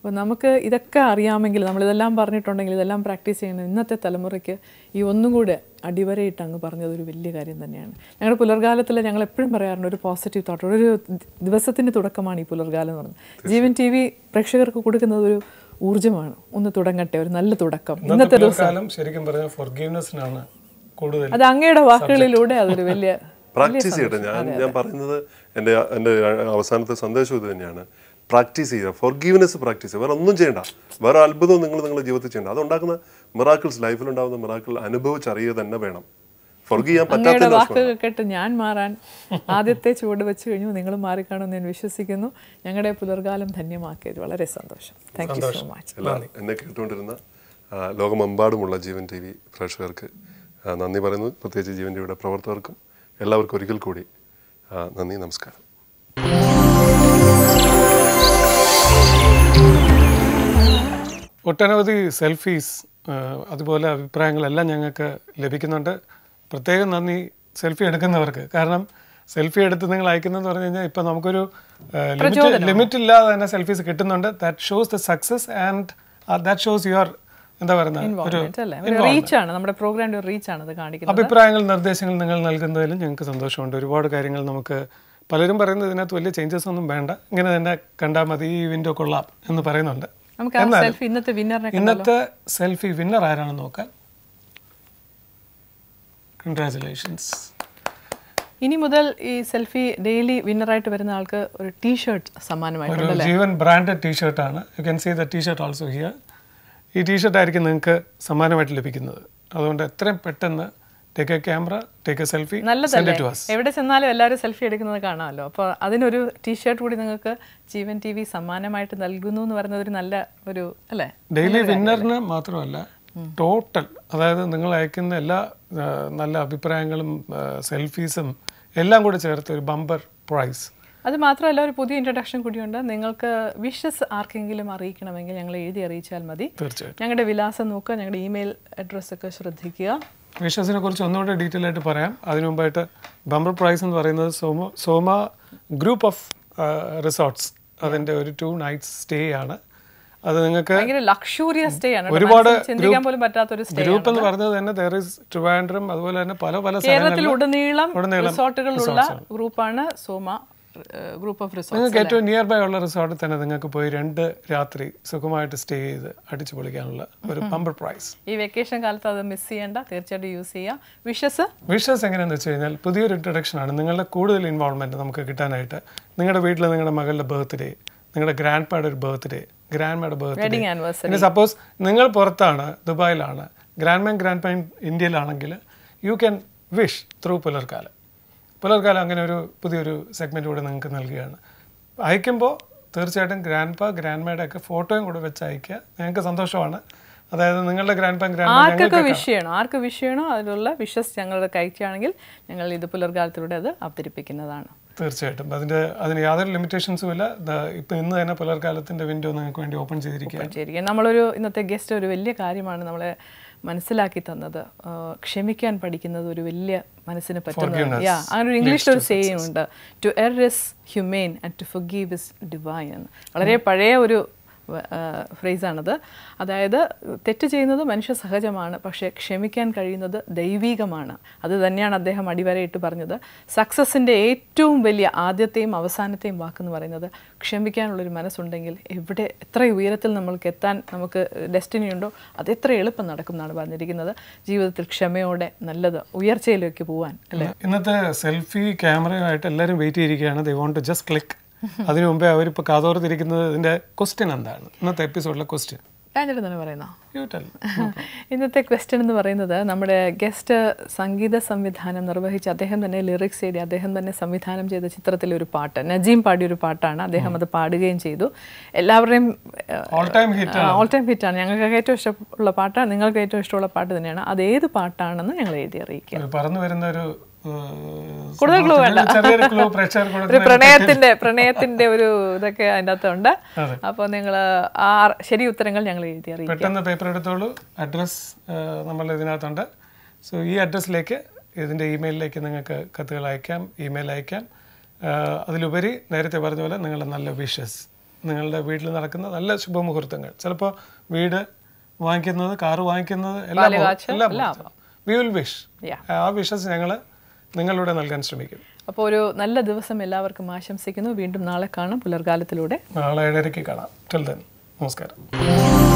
S1: അപ്പൊ നമുക്ക് ഇതൊക്കെ അറിയാമെങ്കിൽ നമ്മൾ ഇതെല്ലാം പറഞ്ഞിട്ടുണ്ടെങ്കിൽ ഇതെല്ലാം പ്രാക്ടീസ് ചെയ്യുന്ന ഇന്നത്തെ തലമുറയ്ക്ക് ഈ ഒന്നും കൂടെ അടിവരയിട്ട് അങ്ങ് പറഞ്ഞത് ഒരു വലിയ കാര്യം തന്നെയാണ് ഞങ്ങൾ പുലർകാലത്തിൽ ഞങ്ങൾ എപ്പോഴും പറയാറുണ്ട് ഒരു പോസിറ്റീവ് തോട്ട് ഒരു ദിവസത്തിന്റെ തുടക്കമാണ് ഈ പുലർകാലം എന്ന് പറയുന്നത് ജീവൻ ടി വി പ്രേക്ഷകർക്ക് കൊടുക്കുന്നത് ഒരു ഊർജ്ജമാണ് ഒന്ന് തുടങ്ങട്ടെ ഒരു നല്ല
S2: തുടക്കം ഇന്നത്തെ ദിവസം ശരിക്കും അത് അങ്ങയുടെ വാക്കുകളിലൂടെ അതൊരു
S1: വലിയ പ്രാക്ടീസ് ചെയ്യട്ടെ ഞാൻ
S3: ഞാൻ പറയുന്നത് എൻ്റെ എൻ്റെ അവസാനത്തെ സന്ദേശം ഇത് തന്നെയാണ് പ്രാക്ടീസ് ചെയ്യുക ഫോർ ഗീവ്നെസ് പ്രാക്ടീസ് ചെയ്യുക വേറെ ഒന്നും ചെയ്യണ്ട വേറെ അത്ഭുതവും നിങ്ങൾ നിങ്ങളുടെ ജീവിതത്തിൽ ചെയ്യണ്ട അതുണ്ടാക്കുന്ന മിറാക്കിൾസ് ലൈഫിലുണ്ടാകുന്ന മിറാക്കിൾ അനുഭവിച്ചറിയുക തന്നെ വേണം
S1: കേട്ട് ഞാൻ മാറാൻ ആദ്യത്തെ ചുവട് വെച്ച് കഴിഞ്ഞു നിങ്ങൾ മാറിക്കാണുമെന്ന് ഞാൻ വിശ്വസിക്കുന്നു ഞങ്ങളുടെ പുലർകാലം ധന്യമാക്കിയത് വളരെ സന്തോഷം താങ്ക് യു സോ മച്ച്
S3: എന്നെ കേട്ടുകൊണ്ടിരുന്ന ലോകമെമ്പാടുമുള്ള ജീവൻ ടി വി പ്രേക്ഷകർക്ക് നന്ദി പറയുന്നു പ്രത്യേകിച്ച് ജീവൻ ടി വിയുടെ പ്രവർത്തകർക്കും എല്ലാവർക്കും ഒരിക്കൽ കൂടി നന്ദി നമസ്കാരം
S2: ഒട്ടനവധി സെൽഫീസ് അതുപോലെ അഭിപ്രായങ്ങളെല്ലാം ഞങ്ങൾക്ക് ലഭിക്കുന്നുണ്ട് പ്രത്യേകം നന്ദി സെൽഫി എടുക്കുന്നവർക്ക് കാരണം സെൽഫി എടുത്ത് നിങ്ങൾ അയക്കുന്നതെന്ന് പറഞ്ഞു കഴിഞ്ഞാൽ ഇപ്പം നമുക്കൊരു ലിമിറ്റ് ലിമിറ്റ് ഇല്ലാതെ തന്നെ സെൽഫീസ് കിട്ടുന്നുണ്ട് that shows the success and that shows your എന്താ പറയുന്നത്
S1: റീച്ചാണ് നമ്മുടെ പ്രോഗ്രാമിന്റെ റീച്ചാണ് അത് അഭിപ്രായങ്ങൾ
S2: നിർദ്ദേശങ്ങൾ നിങ്ങൾ നൽകുന്നതിലും ഞങ്ങൾക്ക് സന്തോഷമുണ്ട് ഒരുപാട് കാര്യങ്ങൾ നമുക്ക് പലരും പറയുന്നത് ഇതിനകത്ത് വലിയ ചേഞ്ചസ് ഒന്നും വേണ്ട ഇങ്ങനെ തന്നെ കണ്ടാൽ മതി ഈ വിൻഡോ കൊള്ളാം എന്ന് പറയുന്നുണ്ട്
S1: ഇന്നത്തെ ഇന്നത്തെ
S2: സെൽഫി വിന്നർ ആരാണെന്ന് നോക്കാം കൺഗ്രാചുലേഷൻസ്
S1: ഇനി മുതൽ ഈ സെൽഫി ഡെയിലി വിന്നറായിട്ട് വരുന്ന ആൾക്ക് ഒരു ടീഷർട്ട് ഷർട്ട് സമ്മാനമായിട്ടുണ്ട്
S2: ജീവൻ ബ്രാൻഡഡ് ടീഷർട്ട് ആണ് you can see the T-shirt also here ഈ ടീഷർട്ടായിരിക്കും നിങ്ങൾക്ക് സമ്മാനമായിട്ട് ലഭിക്കുന്നത് അതുകൊണ്ട് എത്രയും പെട്ടെന്ന് take a camera take a selfie നല്ലതല്ലേ
S1: എവിടെ ചെന്നാലും എല്ലാവരും സെൽഫി എടുക്കുന്നത് കാണാമല്ലോ അപ്പോൾ അതിനൊരു ടീഷർട്ട് കൂടി നിങ്ങൾക്ക് ജീവൻ ടി വി സമ്മാനമായിട്ട് നൽകുന്നു എന്ന് പറയുന്നത് ഒരു നല്ല ഒരു അല്ലേ ഡെയിലി
S2: വിന്നറിന് മാത്രമല്ല ടോട്ടൽ അതായത് നിങ്ങൾ അയക്കുന്ന എല്ലാ നല്ല അഭിപ്രായങ്ങളും സെൽഫീസും എല്ലാം കൂടെ ചേർത്ത് ഒരു ബമ്പർ പ്രൈസ്
S1: അത് മാത്രമല്ല ഒരു പുതിയ ഇൻട്രഡക്ഷൻ കൂടിയുണ്ട് നിങ്ങൾക്ക് വിഷസ് ആർക്കെങ്കിലും അറിയിക്കണമെങ്കിൽ ഞങ്ങൾ എഴുതി അറിയിച്ചാൽ മതി ഞങ്ങളുടെ വിലാസം നോക്കുക ഞങ്ങളുടെ ഇമെയിൽ അഡ്രസ്സ് ഒക്കെ ശ്രദ്ധിക്കുക
S2: വിഷസിനെ കുറിച്ച് ഒന്നുകൂടെ ഡീറ്റെയിൽ ആയിട്ട് പറയാം അതിനു മുമ്പായിട്ട് ബംബർ പ്രൈസ് എന്ന് പറയുന്നത് Soma Soma group of resorts അതിന്റെ ഒരു ടു നൈറ്റ്സ് സ്റ്റേ ആണ് അത് നിങ്ങൾക്ക്
S1: ലക്ഷൂറിയസ് ആണ് ഒരുപാട് ചിന്തിക്കാൻ പോലും പറ്റാത്ത ഒരു ഗ്രൂപ്പ് എന്ന്
S2: പറഞ്ഞത് തന്നെ ട്രിവാൻഡ്രം അതുപോലെ തന്നെ പല പല കേരളത്തിൽ ഉടനീളം റിസോർട്ടുകളുള്ള
S1: ഗ്രൂപ്പാണ് സോമ ഗ്രൂപ്പ് ഓഫ് റിസോർട്ട് നിങ്ങൾക്ക് ഏറ്റവും
S2: നിയർ ബൈ ഉള്ള റിസോർട്ടിൽ തന്നെ നിങ്ങൾക്ക് പോയി രണ്ട് രാത്രി സുഖമായിട്ട് സ്റ്റേ ചെയ്ത് അടിച്ചു പൊളിക്കാനുള്ള ഒരു പമ്പർ പ്രൈസ്
S1: ഈ വെക്കേഷൻ കാലത്ത് അത് മിസ് ചെയ്യേണ്ട തീർച്ചയായിട്ടും യൂസ് ചെയ്യുക വിഷസ്
S2: വിഷസ് എങ്ങനെയാണെന്ന് വെച്ച് കഴിഞ്ഞാൽ പുതിയൊരു ഇൻട്രൊഡക്ഷൻ ആണ് നിങ്ങളുടെ കൂടുതൽ ഇൻവോൾവ്മെന്റ് നമുക്ക് കിട്ടാനായിട്ട് നിങ്ങളുടെ വീട്ടിൽ നിങ്ങളുടെ മകളുടെ ബർത്ത്ഡേ നിങ്ങളുടെ ഗ്രാൻഡ് പാഡ് ഒരു birthday grandma birthday suppose നിങ്ങൾ പുറത്താണ് ദുബായിലാണ് ഗ്രാൻഡ് മാൻ ഗ്രാൻഡ് പാൻ ഇന്ത്യയിലാണെങ്കിൽ യു ക്യാൻ വിഷ് ത്രൂ പുലർക്കാലം പുലർക്കാലം അങ്ങനെ ഒരു പുതിയൊരു സെഗ്മെൻ്റ് കൂടെ നിങ്ങൾക്ക് നൽകുകയാണ് അയക്കുമ്പോൾ തീർച്ചയായിട്ടും ഗ്രാൻഡ് പാ ഗ്രാൻഡ് ഒക്കെ ഫോട്ടോയും കൂടെ വെച്ച് അയക്കുക ഞങ്ങൾക്ക് സന്തോഷമാണ് അതായത് നിങ്ങളുടെ ഗ്രാൻഡ് പാ ഗ്രാൻഡ് ആർക്കൊക്കെ
S1: വിഷയമാണോ ആർക്ക് വിഷയമാണോ അതിലുള്ള വിഷസ് ഞങ്ങളുടെ കഴിക്കുകയാണെങ്കിൽ ഞങ്ങൾ ഇത് പുലർകാലത്തിലൂടെ അത് അവതരിപ്പിക്കുന്നതാണ്
S2: തീർച്ചയായിട്ടും അതിൻ്റെ അതിന് യാതൊരു ലിമിറ്റേഷൻസും ഇല്ല ഇപ്പം ഇന്ന് തന്നെ പുലർക്കാലത്തിൻ്റെ വിൻഡോ നിങ്ങൾക്ക് വേണ്ടി ഓപ്പൺ ചെയ്തിരിക്കുകയാണ്
S1: നമ്മളൊരു ഇന്നത്തെ ഗസ്റ്റ് ഒരു വലിയ കാര്യമാണ് നമ്മളെ മനസ്സിലാക്കി തന്നത് ക്ഷമിക്കാൻ പഠിക്കുന്നത് ഒരു വലിയ മനസ്സിന് പറ്റുന്ന യാ അങ്ങനെ ഒരു ഇംഗ്ലീഷിൽ ഒരു സെയിം ഉണ്ട് to err is human and to forgive is divine വളരെ പഴയ ഒരു ഫ്രേസാണത് അതായത് തെറ്റ് ചെയ്യുന്നത് മനുഷ്യ സഹജമാണ് പക്ഷേ ക്ഷമിക്കാൻ കഴിയുന്നത് ദൈവീകമാണ് അത് തന്നെയാണ് അദ്ദേഹം അടിവരയിട്ട് പറഞ്ഞത് സക്സസിൻ്റെ ഏറ്റവും വലിയ ആദ്യത്തെയും അവസാനത്തെയും വാക്കെന്ന് പറയുന്നത് ക്ഷമിക്കാനുള്ളൊരു മനസ്സുണ്ടെങ്കിൽ എവിടെ എത്ര ഉയരത്തിൽ നമ്മൾക്ക് എത്താൻ നമുക്ക് ഡെസ്റ്റിനി ഉണ്ടോ അത് എത്ര എളുപ്പം നടക്കും എന്നാണ് പറഞ്ഞിരിക്കുന്നത് ജീവിതത്തിൽ ക്ഷമയോടെ നല്ലത് ഉയർച്ചയിലേക്ക് പോകാൻ
S2: അല്ലേ ഇന്നത്തെ സെൽഫി ക്യാമറയുമായിട്ട് എല്ലാവരും വെയിറ്റ് ചെയ്തിരിക്കുകയാണ് they want to just click അതിനു മുമ്പേ അവരിപ്പോൾ കാതോർത്തിരിക്കുന്നത് ഇതിൻ്റെ ക്വസ്റ്റ്യൻ എന്താണ് ഇന്നത്തെ എപ്പിസോഡിലെ ക്വസ്റ്റ്യൻ
S1: [laughs] ഇന്നത്തെ ക്വസ്റ്റ്യൻ എന്ന് പറയുന്നത് നമ്മുടെ ഗസ്റ്റ് സംഗീത സംവിധാനം നിർവഹിച്ച് അദ്ദേഹം തന്നെ ലിറിക്സ് എഴുതി അദ്ദേഹം തന്നെ സംവിധാനം ചെയ്ത ചിത്രത്തിലെ ഒരു പാട്ട് നജീം പാടിയ ഒരു പാട്ടാണ് അദ്ദേഹം അത് പാടുകയും ചെയ്തു എല്ലാവരുടെയും ഓൾ ടൈം ഹിറ്റ് ആണ് ഞങ്ങൾക്ക് ഏറ്റവും ഇഷ്ടമുള്ള പാട്ടാണ് നിങ്ങൾക്ക് ഏറ്റവും ഇഷ്ടമുള്ള പാട്ട് തന്നെയാണ് അത് ഏത് പാട്ടാണെന്ന് ഞങ്ങൾ എഴുതി അറിയിക്കുക
S2: പറഞ്ഞു വരുന്ന ഒരു കൂടുതൽ ക്ലൂ വേണ്ട പ്രണയത്തിന്റെ
S1: പ്രണയത്തിന്റെ ഒരു ഇതൊക്കെ അതിന്റെ അകത്തുണ്ട് അപ്പോൾ നിങ്ങൾ ആ ശരി ഉത്തരങ്ങൾ ഞങ്ങൾ എഴുതി അറിയാം പെട്ടെന്ന്
S2: പേപ്പർ എടുത്തോളൂ അഡ്രസ് നമ്മൾ ഇതിനകത്തുണ്ട് സോ ഈ അഡ്രസ്സിലേക്ക് ഇതിന്റെ ഇമെയിലിലേക്ക് നിങ്ങൾക്ക് കത്തുകൾ അയക്കാം ഇമെയിൽ അയക്കാം അതിലുപരി നേരത്തെ പറഞ്ഞ പോലെ നിങ്ങളുടെ നല്ല വിഷസ് നിങ്ങളുടെ വീട്ടിൽ നടക്കുന്ന നല്ല ശുഭമുഹൂർത്തങ്ങൾ ചിലപ്പോൾ വീട് വാങ്ങിക്കുന്നത് കാറ് വാങ്ങിക്കുന്നത് എല്ലാം എല്ലാം വി വിൽ വിഷ് ആ വിഷസ് ഞങ്ങൾ നിങ്ങളിലൂടെ നൽകാൻ ശ്രമിക്കും
S1: അപ്പോൾ ഒരു നല്ല ദിവസം എല്ലാവർക്കും ആശംസിക്കുന്നു വീണ്ടും നാളെ കാണാം പുലർകാലത്തിലൂടെ
S2: നാളെ ഏഴരയ്ക്ക് കാണാം ടിൽ ദെൻ നമസ്കാരം